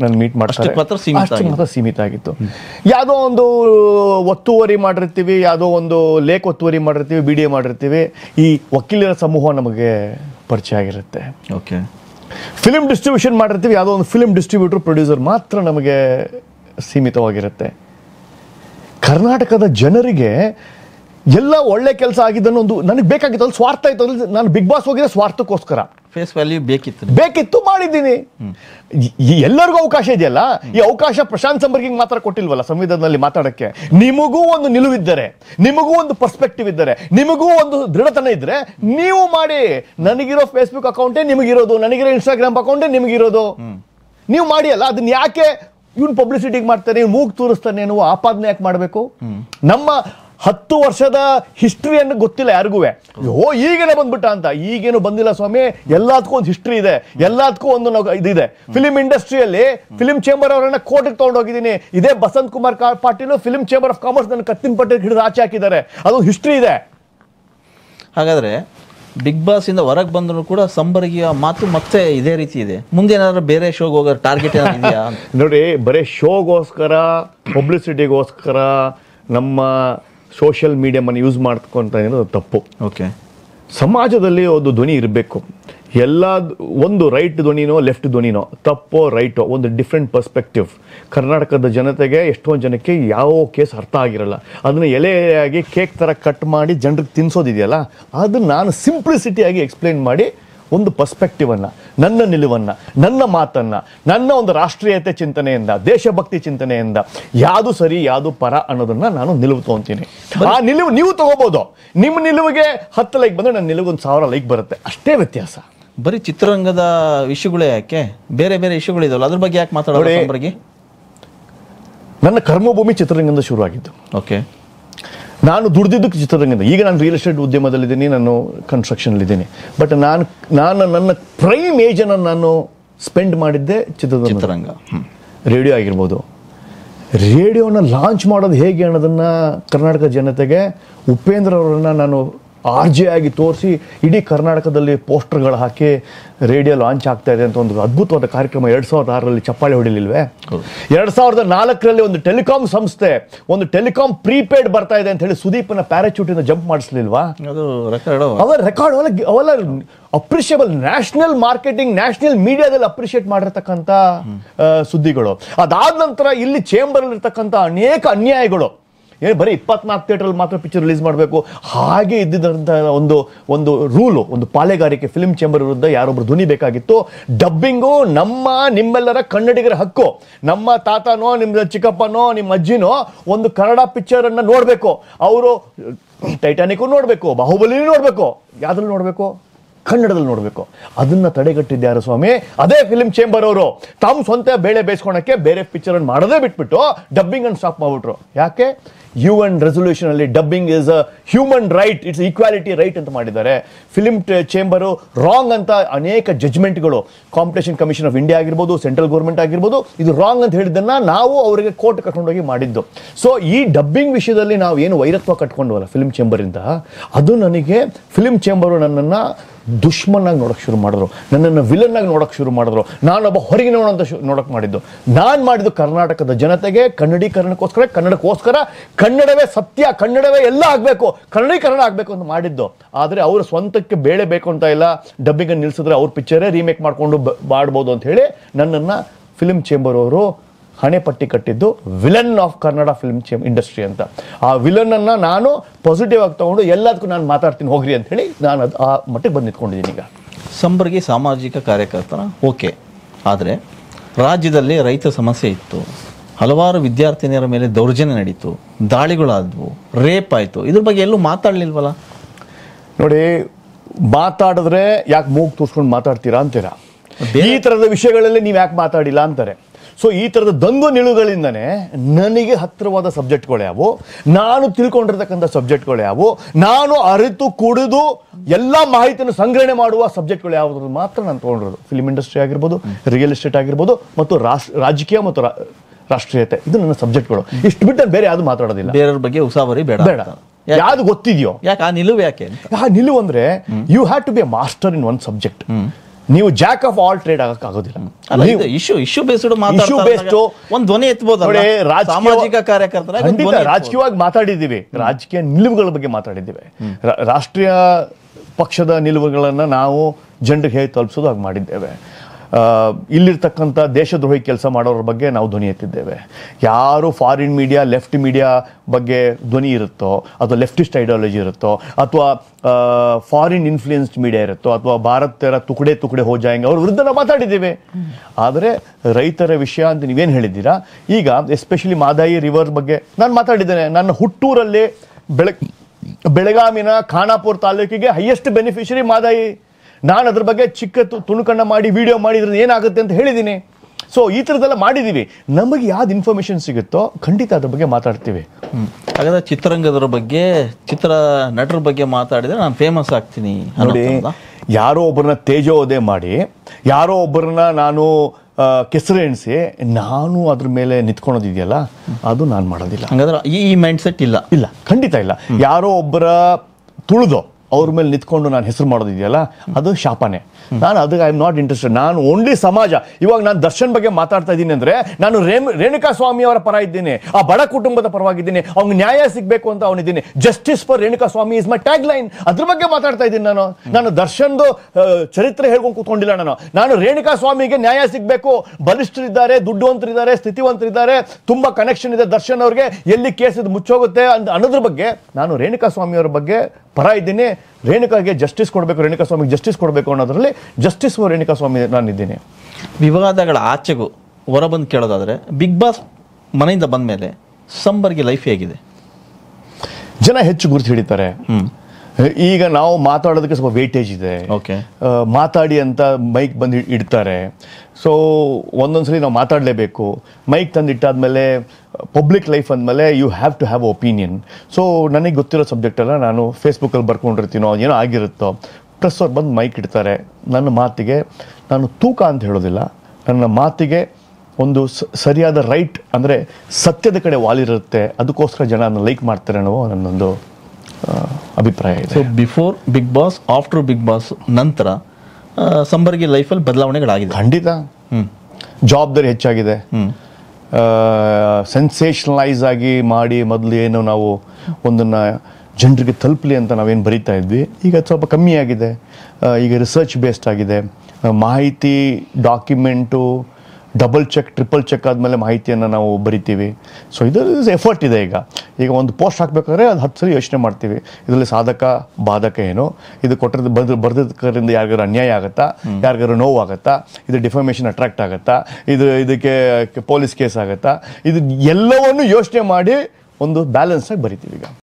ನನ್ನ ಮೀಟ್ ಮಾಡ್ತಾರೆ ಮಾತ್ರ ಸೀಮಿತ ಆಗಿತ್ತು ಯಾವುದೋ ಒಂದು ಒತ್ತುವರಿ ಮಾಡಿರ್ತೀವಿ ಯಾವುದೋ ಒಂದು ಲೇಖ ಒತ್ತುವರಿ ಮಾಡಿರ್ತೀವಿ ಬಿ ಡಿ ಎ ಮಾಡಿರ್ತೀವಿ ಈ ವಕೀಲರ ಸಮೂಹ ನಮಗೆ ಪರಿಚಯ ಆಗಿರುತ್ತೆ ಓಕೆ ಫಿಲ್ಮ್ ಡಿಸ್ಟ್ರಿಬ್ಯೂಷನ್ ಮಾಡಿರ್ತೀವಿ ಯಾವುದೋ ಒಂದು ಫಿಲ್ಮ್ ಡಿಸ್ಟ್ರಿಬ್ಯೂಟರ್ ಪ್ರೊಡ್ಯೂಸರ್ ಮಾತ್ರ ನಮಗೆ ಸೀಮಿತವಾಗಿರುತ್ತೆ ಕರ್ನಾಟಕದ ಜನರಿಗೆ ಎಲ್ಲ ಒಳ್ಳೆ ಕೆಲಸ ಆಗಿದ್ದನ್ನು ಒಂದು ನನಗೆ ಬೇಕಾಗಿತ್ತು ಸ್ವಾರ್ಥ ಇತ್ತು ನಾನು ಬಿಗ್ ಬಾಸ್ ಹೋಗಿದ್ರೆ ಸ್ವಾರ್ಥಕ್ಕೋಸ್ಕರ ಫೇಸ್ ವ್ಯಾಲ್ಯೂ ಬೇಕಿತ್ತು ಬೇಕಿತ್ತು ಮಾಡಿದ್ದೀನಿ ಎಲ್ಲರಿಗೂ ಅವಕಾಶ ಇದೆಯಲ್ಲ ಈ ಅವಕಾಶ ಪ್ರಶಾಂತ್ ಸಂಬರ್ಗಿಗೆ ಮಾತ್ರ ಕೊಟ್ಟಿಲ್ವಲ್ಲ ಸಂವಿಧಾನದಲ್ಲಿ ಮಾತಾಡಕ್ಕೆ ನಿಮಗೂ ಒಂದು ನಿಲುವಿದ್ದರೆ ನಿಮಗೂ ಒಂದು ಪರ್ಸ್ಪೆಕ್ಟಿವ್ ಇದ್ದರೆ ನಿಮಗೂ ಒಂದು ದೃಢತನ ಇದ್ರೆ ನೀವು ಮಾಡಿ ನನಗಿರೋ ಫೇಸ್ಬುಕ್ ಅಕೌಂಟೇ ನಿಮಗಿರೋದು ನನಗಿರೋ ಇನ್ಸ್ಟಾಗ್ರಾಮ್ ಅಕೌಂಟೇ ನಿಮಗಿರೋದು ನೀವು ಮಾಡಿ ಅಲ್ಲ ಅದನ್ನ ಯಾಕೆ ಇವ್ನು ಪಬ್ಲಿಸಿಟಿಗೆ ಮಾಡ್ತಾನೆ ಇವ್ನು ಮೂಗ್ ತೋರಿಸ್ತಾನೆ ಅನ್ನುವ ಆಪಾದನೆ ಯಾಕೆ ಮಾಡಬೇಕು ನಮ್ಮ ಹತ್ತು ವರ್ಷದ ಹಿಸ್ಟ್ರಿಯನ್ನು ಗೊತ್ತಿಲ್ಲ ಯಾರಿಗೂ ಓ ಈಗೇನೋ ಬಂದ್ಬಿಟ್ಟ ಅಂತ ಈಗೇನು ಬಂದಿಲ್ಲ ಸ್ವಾಮಿ ಎಲ್ಲದಕ್ಕೂ ಒಂದು ಹಿಸ್ಟ್ರಿ ಇದೆ ಎಲ್ಲದಕ್ಕೂ ಒಂದು ಇದಿದೆ ಫಿಲಿಂ ಇಂಡಸ್ಟ್ರಿಯಲ್ಲಿ ಫಿಲಿಂ ಚೇಂಬರ್ ಅವರನ್ನ ಕೋರ್ಟ್ಗೆ ತಗೊಂಡೋಗಿದ್ದೀನಿ ಇದೇ Basant Kumar Patil film chamber of commerce ನನ್ನ ಕತ್ತಿನ ಪಟ್ಟಿ ಹಿಡಿದು ಆಚೆ ಹಾಕಿದ್ದಾರೆ ಅದು ಹಿಸ್ಟ್ರಿ ಇದೆ ಹಾಗಾದ್ರೆ ಬಿಗ್ ಬಾಸ್ ಇಂದ ಹೊರಗೆ ಬಂದ್ರು ಕೂಡ ಸಂಬರ್ಗಿಯ ಮಾತು ಮತ್ತೆ ಇದೇ ರೀತಿ ಇದೆ ಮುಂದೆ ಏನಾದ್ರು ಬೇರೆ ಶೋಗೆ ಹೋಗೋ ಟಾರ್ಗೆಟ್ ಏನಾದ್ರು ನೋಡಿ ಬರೀ ಶೋಗೋಸ್ಕರ ಪಬ್ಲಿಸಿಟಿಗೋಸ್ಕರ ನಮ್ಮ ಸೋಷಿಯಲ್ ಮೀಡಿಯಾಮನ್ನು ಯೂಸ್ ಮಾಡ್ಕೊತ ಇರೋದು ತಪ್ಪು ಓಕೆ ಸಮಾಜದಲ್ಲಿ ಒಂದು ಧ್ವನಿ ಇರಬೇಕು ಎಲ್ಲ ಒಂದು ರೈಟ್ ಧ್ವನಿನೋ ಲೆಫ್ಟ್ ಧ್ವನಿನೋ ತಪ್ಪೋ ರೈಟೋ ಒಂದು ಡಿಫ್ರೆಂಟ್ ಪರ್ಸ್ಪೆಕ್ಟಿವ್ ಕರ್ನಾಟಕದ ಜನತೆಗೆ ಎಷ್ಟೊಂದು ಜನಕ್ಕೆ ಯಾವ ಕೇಸ್ ಅರ್ಥ ಆಗಿರಲ್ಲ ಅದನ್ನು ಎಲೆಯಾಗಿ ಕೇಕ್ ಥರ ಕಟ್ ಮಾಡಿ ಜನರಿಗೆ ತಿನ್ಸೋದಿದೆಯಲ್ಲ ಅದು ನಾನು ಸಿಂಪ್ಲಿಸಿಟಿಯಾಗಿ ಎಕ್ಸ್ಪ್ಲೈನ್ ಮಾಡಿ ಒಂದು ಪರ್ಸ್ಪೆಕ್ಟಿವನ್ನು ನನ್ನ ನಿಲುವನ್ನು ನನ್ನ ಮಾತನ್ನು ನನ್ನ ಒಂದು ರಾಷ್ಟ್ರೀಯತೆ ಚಿಂತನೆಯಿಂದ ದೇಶಭಕ್ತಿ ಚಿಂತನೆಯಿಂದ ಯಾವುದು ಸರಿ ಯಾವುದು ಪರ ಅನ್ನೋದನ್ನು ನಾನು ನಿಲುವು ತೊಗೊತೀನಿ ಆ ನಿಲುವು ನೀವು ತಗೋಬೋದು ನಿಮ್ಮ ನಿಲುವಿಗೆ ಹತ್ತು ಲೈಕ್ ಬಂದರೆ ನನ್ನ ನಿಲುವು ಒಂದು ಸಾವಿರ ಲೈಕ್ ಬರುತ್ತೆ ಅಷ್ಟೇ ವ್ಯತ್ಯಾಸ ಬರೀ ಚಿತ್ರರಂಗದ ವಿಷಯಗಳೇ ಯಾಕೆ ಬೇರೆ ಬೇರೆ ವಿಷಯಗಳಿದಾವಲ್ಲ ಅದ್ರ ಬಗ್ಗೆ ಯಾಕೆ ಮಾತಾಡೋದು ನನ್ನ ಕರ್ಮಭೂಮಿ ಚಿತ್ರರಂಗದಿಂದ ಶುರುವಾಗಿದ್ದು ಓಕೆ ನಾನು ದುಡ್ದಿದ್ದಕ್ಕೆ ಚಿತ್ರರಂಗದ ಈಗ ನಾನು ರಿಯಲ್ ಎಸ್ಟೇಟ್ ಉದ್ಯಮದಲ್ಲಿದ್ದೀನಿ ನಾನು ಕನ್ಸ್ಟ್ರಕ್ಷನಲ್ಲಿದ್ದೀನಿ ಬಟ್ ನಾನು ನಾನು ನನ್ನ ಪ್ರೈಮ್ ಏಜನ್ನು ನಾನು ಸ್ಪೆಂಡ್ ಮಾಡಿದ್ದೆ ಚಿತ್ರದಂಗ ರೇಡಿಯೋ ಆಗಿರ್ಬೋದು ರೇಡಿಯೋನ ಲಾಂಚ್ ಮಾಡೋದು ಹೇಗೆ ಅನ್ನೋದನ್ನು ಕರ್ನಾಟಕ ಜನತೆಗೆ ಉಪೇಂದ್ರ ಅವರನ್ನು ನಾನು ಆರ್ಜೆ ಆಗಿ ತೋರಿಸಿ ಇಡೀ ಕರ್ನಾಟಕದಲ್ಲಿ ಪೋಸ್ಟರ್ಗಳು ಹಾಕಿ ರೇಡಿಯೋ ಲಾಂಚ್ ಆಗ್ತಾ ಇದೆ ಅಂತ ಒಂದು ಅದ್ಭುತವಾದ ಕಾರ್ಯಕ್ರಮ ಎರಡು ಸಾವಿರದ ಆರರಲ್ಲಿ ಚಪ್ಪಾಳೆ ಹೊಡಿಲಿಲ್ವೆ ಎರಡು ಸಾವಿರದ ನಾಲ್ಕರಲ್ಲಿ ಒಂದು ಟೆಲಿಕಾಂ ಸಂಸ್ಥೆ ಒಂದು ಟೆಲಿಕಾಂ ಪ್ರೀಪೇಡ್ ಬರ್ತಾ ಇದೆ ಅಂತ ಹೇಳಿ ಸುದೀಪನ ಇಂದ ಜಂಪ್ ಮಾಡಿಸ್ಲಿಲ್ವಾ ಅವರ ರೆಕಾರ್ಡ್ ಅವಲ್ಲ ಅವಲ್ಲ ಅಪ್ರಿಷಿಯಬಲ್ ನ್ಯಾಷನಲ್ ಮಾರ್ಕೆಟಿಂಗ್ ನ್ಯಾಷನಲ್ ಮೀಡಿಯಾದಲ್ಲಿ ಅಪ್ರಿಷಿಯೇಟ್ ಮಾಡಿರ್ತಕ್ಕಂಥ ಸುದ್ದಿಗಳು ಅದಾದ ನಂತರ ಇಲ್ಲಿ ಚೇಂಬರ್ ಇರ್ತಕ್ಕಂಥ ಅನೇಕ ಅನ್ಯಾಯಗಳು ಏನು ಬರೀ ಇಪ್ಪತ್ನಾಲ್ಕು ಥಿಯೇಟ್ರಲ್ಲಿ ಮಾತ್ರ ಪಿಕ್ಚರ್ ರಿಲೀಸ್ ಮಾಡಬೇಕು ಹಾಗೆ ಇದ್ದಿದ್ದಂಥ ಒಂದು ಒಂದು ರೂಲು ಒಂದು ಪಾಲೆಗಾರಿಕೆ ಫಿಲ್ಮ್ ಚೇಂಬರ್ ವಿರುದ್ಧ ಯಾರೊಬ್ಬರು ಬೇಕಾಗಿತ್ತು ಡಬ್ಬಿಂಗು ನಮ್ಮ ನಿಮ್ಮೆಲ್ಲರ ಕನ್ನಡಿಗರ ಹಕ್ಕು ನಮ್ಮ ತಾತನೋ ನಿಮ್ಮ ಚಿಕ್ಕಪ್ಪನೋ ನಿಮ್ಮ ಅಜ್ಜಿನೋ ಒಂದು ಕನ್ನಡ ಪಿಕ್ಚರನ್ನು ನೋಡಬೇಕು ಅವರು ಟೈಟಾನಿಕು ನೋಡಬೇಕು ಬಾಹುಬಲಿನೂ ನೋಡಬೇಕು ಯಾವ್ದ್ರಲ್ಲಿ ನೋಡಬೇಕು ಕನ್ನಡದಲ್ಲಿ ನೋಡಬೇಕು ಅದನ್ನು ತಡೆಗಟ್ಟಿದ್ದಾರೆ ಸ್ವಾಮಿ ಅದೇ ಫಿಲ್ಮ್ ಚೇಂಬರ್ ಅವರು ತಮ್ಮ ಸ್ವಂತ ಬೇಳೆ ಬೇಯಿಸ್ಕೊಳಕ್ಕೆ ಬೇರೆ ಪಿಕ್ಚರ್ ಅನ್ನು ಮಾಡೋದೇ ಬಿಟ್ಬಿಟ್ಟು ಡಬ್ಬಿಂಗ್ ಅನ್ನು ಸ್ಟಾಪ್ ಮಾಡಿಬಿಟ್ರು ಯಾಕೆ ಯು ಎನ್ ರೆಸೊಲ್ಯೂಷನಲ್ಲಿ ಅಲ್ಲಿ dubbing is a human right it's equality right ಅಂತ ಮಾಡಿದ್ದಾರೆ ಫಿಲ್ಮ್ ಚೇಂಬರು ರಾಂಗ್ ಅಂತ ಅನೇಕ ಜಜ್ಮೆಂಟ್ಗಳು ಕಾಂಪಿಟೇಷನ್ ಕಮಿಷನ್ ಆಫ್ ಇಂಡಿಯಾ ಆಗಿರ್ಬೋದು ಸೆಂಟ್ರಲ್ ಗೌರ್ಮೆಂಟ್ ಆಗಿರ್ಬೋದು ಇದು ರಾಂಗ್ ಅಂತ ಹೇಳಿದ್ದನ್ನು ನಾವು ಅವರಿಗೆ ಕೋರ್ಟ್ ಕರ್ಕೊಂಡೋಗಿ ಮಾಡಿದ್ದು ಸೊ ಈ ಡಬ್ಬಿಂಗ್ ವಿಷಯದಲ್ಲಿ ನಾವು ಏನು ವೈರತ್ವ ಕಟ್ಕೊಂಡು ಫಿಲ್ಮ್ ಚೇಂಬರಿಂದ ಅದು ನನಗೆ ಫಿಲ್ಮ್ ಚೇಂಬರು ನನ್ನನ್ನು ದುಶ್ಮನಾಗಿ ನೋಡೋಕ್ಕೆ ಶುರು ಮಾಡಿದ್ರು ನನ್ನನ್ನು ವಿಲನ್ನಾಗಿ ನೋಡೋಕ್ಕೆ ಶುರು ಮಾಡಿದ್ರು ನಾನೊಬ್ಬ ಹೊರಗಿನವನು ಅಂತ ಶು ನೋಡೋಕ್ಕೆ ಮಾಡಿದ್ದು ನಾನು ಮಾಡಿದ್ದು ಕರ್ನಾಟಕದ ಜನತೆಗೆ ಕನ್ನಡೀಕರಣಕ್ಕೋಸ್ಕರ ಕನ್ನಡಕ್ಕೋಸ್ಕರ ಕನ್ನಡವೇ ಸತ್ಯ ಕನ್ನಡವೇ ಎಲ್ಲ ಆಗಬೇಕು ಕನ್ನಡೀಕರಣ ಆಗಬೇಕು ಅಂತ ಮಾಡಿದ್ದು ಆದರೆ ಅವರು ಸ್ವಂತಕ್ಕೆ ಬೇಳೆ ಬೇಕು ಅಂತ ಇಲ್ಲ ಡಬ್ಬಿಗೆ ನಿಲ್ಲಿಸಿದ್ರೆ ಅವ್ರ ಪಿಕ್ಚರೇ ರೀಮೇಕ್ ಮಾಡಿಕೊಂಡು ಬ ಮಾಡ್ಬೋದು ಅಂತ ಹೇಳಿ ನನ್ನನ್ನು ಫಿಲ್ಮ್ ಚೇಂಬರ್ ಅವರು ಹಣೆ ಪಟ್ಟಿ ಕಟ್ಟಿದ್ದು villain of Kannada film industry ಅಂತ ಆ ವಿಲನನ್ನು ನಾನು ಪಾಸಿಟಿವ್ ಆಗಿ ತೊಗೊಂಡು ಎಲ್ಲದಕ್ಕೂ ನಾನು ಮಾತಾಡ್ತೀನಿ ಹೋಗ್ರಿ ಅಂತ ಹೇಳಿ ನಾನು ಅದು ಆ ಮಟ್ಟಿಗೆ ಬಂದು ನಿಂತ್ಕೊಂಡಿದ್ದೀನಿ ಈಗ ಸಂಬರ್ಗಿ ಸಾಮಾಜಿಕ ಕಾರ್ಯಕರ್ತನ ಓಕೆ ಆದರೆ ರಾಜ್ಯದಲ್ಲಿ ರೈತ ಸಮಸ್ಯೆ ಇತ್ತು ಹಲವಾರು ವಿದ್ಯಾರ್ಥಿನಿಯರ ಮೇಲೆ ದೌರ್ಜನ್ಯ ನಡೀತು ದಾಳಿಗಳಾದವು ರೇಪ್ ಆಯಿತು ಇದ್ರ ಬಗ್ಗೆ ಎಲ್ಲೂ ಮಾತಾಡಲಿಲ್ವಲ್ಲ ನೋಡಿ ಮಾತಾಡಿದ್ರೆ ಯಾಕೆ ಮೂಗು ತೋರಿಸ್ಕೊಂಡು ಮಾತಾಡ್ತೀರಾ ಅಂತೀರಾ ಈ ಥರದ ವಿಷಯಗಳಲ್ಲಿ ನೀವು ಯಾಕೆ ಮಾತಾಡಿಲ್ಲ ಅಂತಾರೆ ಸೊ ಈ ತರದ ದಂಗು ನಿಲುಗಳಿಂದನೇ ನನಗೆ ಹತ್ತಿರವಾದ ಸಬ್ಜೆಕ್ಟ್ಗಳು ಯಾವು ನಾನು ತಿಳ್ಕೊಂಡಿರ್ತಕ್ಕಂಥ ಸಬ್ಜೆಕ್ಟ್ಗಳು ಯಾವು ನಾನು ಅರಿತು ಕುಡಿದು ಎಲ್ಲಾ ಮಾಹಿತಿಯನ್ನು ಸಂಗ್ರಹಣೆ ಮಾಡುವ ಸಬ್ಜೆಕ್ಟ್ಗಳು ಯಾವುದ್ರ ಮಾತ್ರ ನಾನು ತೊಗೊಂಡಿರೋದು ಫಿಲ್ಮ್ ಇಂಡಸ್ಟ್ರಿ ಆಗಿರ್ಬೋದು ರಿಯಲ್ ಎಸ್ಟೇಟ್ ಆಗಿರ್ಬೋದು ಮತ್ತು ರಾಜಕೀಯ ಮತ್ತು ರಾಷ್ಟ್ರೀಯತೆ ಇದು ನನ್ನ ಸಬ್ಜೆಕ್ಟ್ಗಳು ಇಷ್ಟು ಬಿಟ್ಟು ಬೇರೆ ಯಾವುದು ಮಾತಾಡೋದಿಲ್ಲ ಬೇರೆಯವ್ರ ಬಗ್ಗೆ ಉಸಾವರಿ ಬೇಡ ಬೇಡ ಯಾವ್ದು ಗೊತ್ತಿದೆಯೋ ಯಾಕೆ ಆ ನಿಲುವು ಯಾಕೆ ಆ ನಿಲುವು ಅಂದ್ರೆ you have to be a master in one subject ನೀವು ಜಾಕ್ ಆಫ್ ಆಲ್ ಟ್ರೇಡ್ ಆಗೋದಿಲ್ಲ ಧ್ವನಿ ರಾಜಕೀಯವಾಗಿ ಮಾತಾಡಿದ್ದೀವಿ ರಾಜಕೀಯ ನಿಲುವುಗಳ ಬಗ್ಗೆ ಮಾತಾಡಿದ್ದೀವಿ ರಾಷ್ಟ್ರೀಯ ಪಕ್ಷದ ನಿಲುವುಗಳನ್ನ ನಾವು ಜನರಿಗೆ ಹೇಳಿ ತಲುಪಿಸೋದು ಹಾಗೆ ಮಾಡಿದ್ದೇವೆ ಇಲ್ಲಿರ್ತಕ್ಕಂಥ ದೇಶದ್ರೋಹಿ ಕೆಲಸ ಮಾಡೋರ ಬಗ್ಗೆ ನಾವು ಧ್ವನಿ ಎತ್ತಿದ್ದೇವೆ ಯಾರು ಫಾರಿನ್ ಮೀಡಿಯಾ ಲೆಫ್ಟ್ ಮೀಡಿಯಾ ಬಗ್ಗೆ ಧ್ವನಿ ಇರುತ್ತೋ ಅಥವಾ ಲೆಫ್ಟಿಸ್ಟ್ ಐಡಿಯಾಲಜಿ ಇರುತ್ತೋ ಅಥವಾ ಫಾರಿನ್ ಇನ್ಫ್ಲೂಯೆನ್ಸ್ಡ್ ಮೀಡಿಯಾ ಇರುತ್ತೋ ಅಥವಾ ಭಾರತರ ತುಕಡೆ ತುಕಡೆ ಹೋ ಜಾಯಂಗೆ ಅವ್ರ ವಿರುದ್ಧ ನಾವು ಮಾತಾಡಿದ್ದೇವೆ ಆದರೆ ರೈತರ ವಿಷಯ ಅಂತ ನೀವೇನು ಹೇಳಿದ್ದೀರಾ ಈಗ ಎಸ್ಪೆಷಲಿ ಮಾದಾಯಿ ರಿವರ್ ಬಗ್ಗೆ ನಾನು ಮಾತಾಡಿದ್ದೇನೆ ನನ್ನ ಹುಟ್ಟೂರಲ್ಲಿ ಬೆಳಗ್ ಬೆಳಗಾವಿನ ಖಾನಾಪುರ ತಾಲೂಕಿಗೆ ಹೈಯೆಸ್ಟ್ ಬೆನಿಫಿಷರಿ ಮಾದಾಯಿ ನಾನು ಅದ್ರ ಬಗ್ಗೆ ಚಿಕ್ಕ ತುಣುಕಣ್ಣ ಮಾಡಿ ವಿಡಿಯೋ ಮಾಡಿದ್ರೆ ಏನಾಗುತ್ತೆ ಅಂತ ಹೇಳಿದ್ದೀನಿ ಸೊ ಈ ಥರದ್ದೆಲ್ಲ ಮಾಡಿದ್ದೀವಿ ನಮಗೆ ಯಾವ್ದು ಇನ್ಫಾರ್ಮೇಷನ್ ಸಿಗುತ್ತೋ ಖಂಡಿತ ಅದ್ರ ಬಗ್ಗೆ ಮಾತಾಡ್ತೀವಿ ಹಾಗಾದ್ರೆ ಚಿತ್ರರಂಗದ್ರ ಬಗ್ಗೆ ಚಿತ್ರ ನಟರ ಬಗ್ಗೆ ಮಾತಾಡಿದ್ರೆ ನಾನು ಫೇಮಸ್ ಆಗ್ತೀನಿ ನೋಡಿ ಯಾರೋ ಒಬ್ಬರನ್ನ ತೇಜೋದೆ ಮಾಡಿ ಯಾರೋ ಒಬ್ಬರನ್ನ ನಾನು ಎಣಿಸಿ ನಾನು ಅದ್ರ ಮೇಲೆ ನಿಂತ್ಕೊಳೋದಿದೆಯಲ್ಲ ಅದು ನಾನು ಮಾಡೋದಿಲ್ಲ ಹಾಗಾದ್ರೆ ಈ ಮೈಂಡ್ ಸೆಟ್ ಇಲ್ಲ ಇಲ್ಲ ಖಂಡಿತ ಇಲ್ಲ ಯಾರೋ ಒಬ್ಬರ ತುಳಿದೋ ಅವ್ರ ಮೇಲೆ ನಿಂತ್ಕೊಂಡು ನಾನು ಹೆಸರು ಮಾಡೋದಿದೆಯಲ್ಲ ಅದು ಶಾಪನೆ ನಾನು ಅದಕ್ಕೆ ಐ ಆಮ್ ನಾಟ್ ಇಂಟ್ರೆಸ್ಟೆಡ್ ನಾನು ಓನ್ಲಿ ಸಮಾಜ ಇವಾಗ ನಾನು ದರ್ಶನ್ ಬಗ್ಗೆ ಮಾತಾಡ್ತಾ ಇದ್ದೀನಿ ಅಂದರೆ ನಾನು ರೇಮ್ ರೇಣುಕಾ ಸ್ವಾಮಿ ಅವರ ಪರ ಇದ್ದೀನಿ ಆ ಬಡ ಕುಟುಂಬದ ಪರವಾಗಿದ್ದೀನಿ ಅವ್ನಿಗೆ ನ್ಯಾಯ ಸಿಗಬೇಕು ಅಂತ ಅವನಿದ್ದೀನಿ justice for Renuka Swamy is my tag line ಅದ್ರ ಬಗ್ಗೆ ಮಾತಾಡ್ತಾ ಇದ್ದೀನಿ ನಾನು ನಾನು ದರ್ಶನ್ದು ಚರಿತ್ರೆ ಹೇಳ್ಕೊಂಡು ಕೂತ್ಕೊಂಡಿಲ್ಲ ನಾನು ನಾನು ರೇಣುಕಾ ಸ್ವಾಮಿಗೆ ನ್ಯಾಯ ಸಿಗಬೇಕು ಬಲಿಷ್ಠರಿದ್ದಾರೆ ದುಡ್ಡುವಂತರಿದ್ದಾರೆ ಸ್ಥಿತಿವಂತರಿದ್ದಾರೆ ತುಂಬ ಕನೆಕ್ಷನ್ ಇದೆ ದರ್ಶನ್ ಅವ್ರಿಗೆ ಎಲ್ಲಿ ಕೇಸ್ ಮುಚ್ಚೋಗುತ್ತೆ ಅಂತ ಅನ್ನೋದ್ರ ಬಗ್ಗೆ ನಾನು ರೇಣುಕಾ ಸ್ವಾಮಿ ಅವರ ಬಗ್ಗೆ ಪರ ಇದ್ದೀನಿ ರೇಣುಕಾಗೆ ಜಸ್ಟಿಸ್ ಕೊಡಬೇಕು ರೇಣುಕಾ ಸ್ವಾಮಿಗೆ ಜಸ್ಟಿಸ್ ಕೊಡಬೇಕು ಅನ್ನೋದರಲ್ಲಿ ಜಸ್ಟಿಸ್ ರೇಣುಕಾ ಸ್ವಾಮಿ ನಾನಿದ್ದೀನಿ ವಿವಾದಗಳ ಆಚೆಗೂ ಹೊರಬಂದು ಕೇಳೋದಾದರೆ ಬಿಗ್ ಬಾಸ್ ಮನೆಯಿಂದ ಬಂದ ಮೇಲೆ ಸಂಬರ್ಗೆ ಲೈಫ್ ಹೇಗಿದೆ ಜನ ಹೆಚ್ಚು ಗುರುತು ಹಿಡಿತಾರೆ ಈಗ ನಾವು ಮಾತಾಡೋದಕ್ಕೆ ಸ್ವಲ್ಪ ವೇಟೇಜ್ ಇದೆ ಮಾತಾಡಿ ಅಂತ ಮೈಕ್ ಬಂದು ಇಡ್ತಾರೆ ಸೊ ಒಂದೊಂದ್ಸಲಿ ನಾವು ಮಾತಾಡಲೇಬೇಕು ಮೈಕ್ ತಂದು ಇಟ್ಟಾದ್ಮೇಲೆ ಪಬ್ಲಿಕ್ ಲೈಫ್ ಅಂದಮೇಲೆ you have to have opinion so ನನಗೆ ಗೊತ್ತಿರೋ ಸಬ್ಜೆಕ್ಟೆಲ್ಲ ನಾನು ಫೇಸ್ಬುಕ್ಕಲ್ಲಿ ಬರ್ಕೊಂಡಿರ್ತೀನೋ ಏನೋ ಆಗಿರುತ್ತೋ ಪ್ಲಸ್ ಅವ್ರು ಬಂದು ಮೈಕ್ ಇಡ್ತಾರೆ ನನ್ನ ಮಾತಿಗೆ ನಾನು ತೂಕ ಅಂತ ಹೇಳೋದಿಲ್ಲ ನನ್ನ ಮಾತಿಗೆ ಒಂದು ಸರಿಯಾದ ರೈಟ್ ಅಂದರೆ ಸತ್ಯದ ಕಡೆ ವಾಲಿರುತ್ತೆ ಅದಕ್ಕೋಸ್ಕರ ಜನ ಲೈಕ್ ಮಾಡ್ತಾರೆ ಅನ್ನೋ ನನ್ನೊಂದು ಅಭಿಪ್ರಾಯ ಇದೆ before Bigg Boss after Bigg Boss ನಂತರ ಸಂಬರ್ಗಿ ಲೈಫಲ್ಲಿ ಬದಲಾವಣೆಗಳಾಗಿದೆ ಖಂಡಿತ ಜವಾಬ್ದಾರಿ ಹೆಚ್ಚಾಗಿದೆ ಸೆನ್ಸೇಷನಲೈಸ್ ಆಗಿ ಮಾಡಿ ಮೊದಲು ಏನು ನಾವು ಒಂದನ್ನು ಜನರಿಗೆ ತಲುಪಲಿ ಅಂತ ನಾವೇನು ಬರಿತಾ ಇದ್ವಿ ಈಗ ಸ್ವಲ್ಪ ಕಮ್ಮಿ ಆಗಿದೆ ಈಗ ರಿಸರ್ಚ್ ಬೇಸ್ಡ್ ಆಗಿದೆ ಮಾಹಿತಿ document double check triple check ಆದಮೇಲೆ ಮಾಹಿತಿಯನ್ನು ನಾವು ಬರಿತೀವಿ ಸೊ ಇದರ ಎಫರ್ಟ್ ಇದೆ ಈಗ ಈಗ ಒಂದು ಪೋಸ್ಟ್ ಹಾಕಬೇಕಾದ್ರೆ ಅದು ಹತ್ತು ಸಲ ಯೋಚನೆ ಮಾಡ್ತೀವಿ ಇದರಲ್ಲಿ ಸಾಧಕ ಬಾಧಕ ಏನು ಇದು ಕೊಟ್ಟರೆ ಬರೆದು ಬರೆದಿದ್ದರಿಂದ ಯಾರಿಗಾರು ಅನ್ಯಾಯ ಆಗುತ್ತಾ ಯಾರಿಗಾರು ನೋವು ಆಗುತ್ತಾ ಇದು ಡಿಫಾಮೇಷನ್ ಅಟ್ರಾಕ್ಟ್ ಆಗುತ್ತಾ ಇದು ಇದಕ್ಕೆ ಪೊಲೀಸ್ ಕೇಸ್ ಆಗುತ್ತಾ ಇದು ಎಲ್ಲವನ್ನು ಯೋಚನೆ ಮಾಡಿ ಒಂದು ಬ್ಯಾಲೆನ್ಸ್ ಆಗಿ ಬರಿತೀವಿ ಈಗ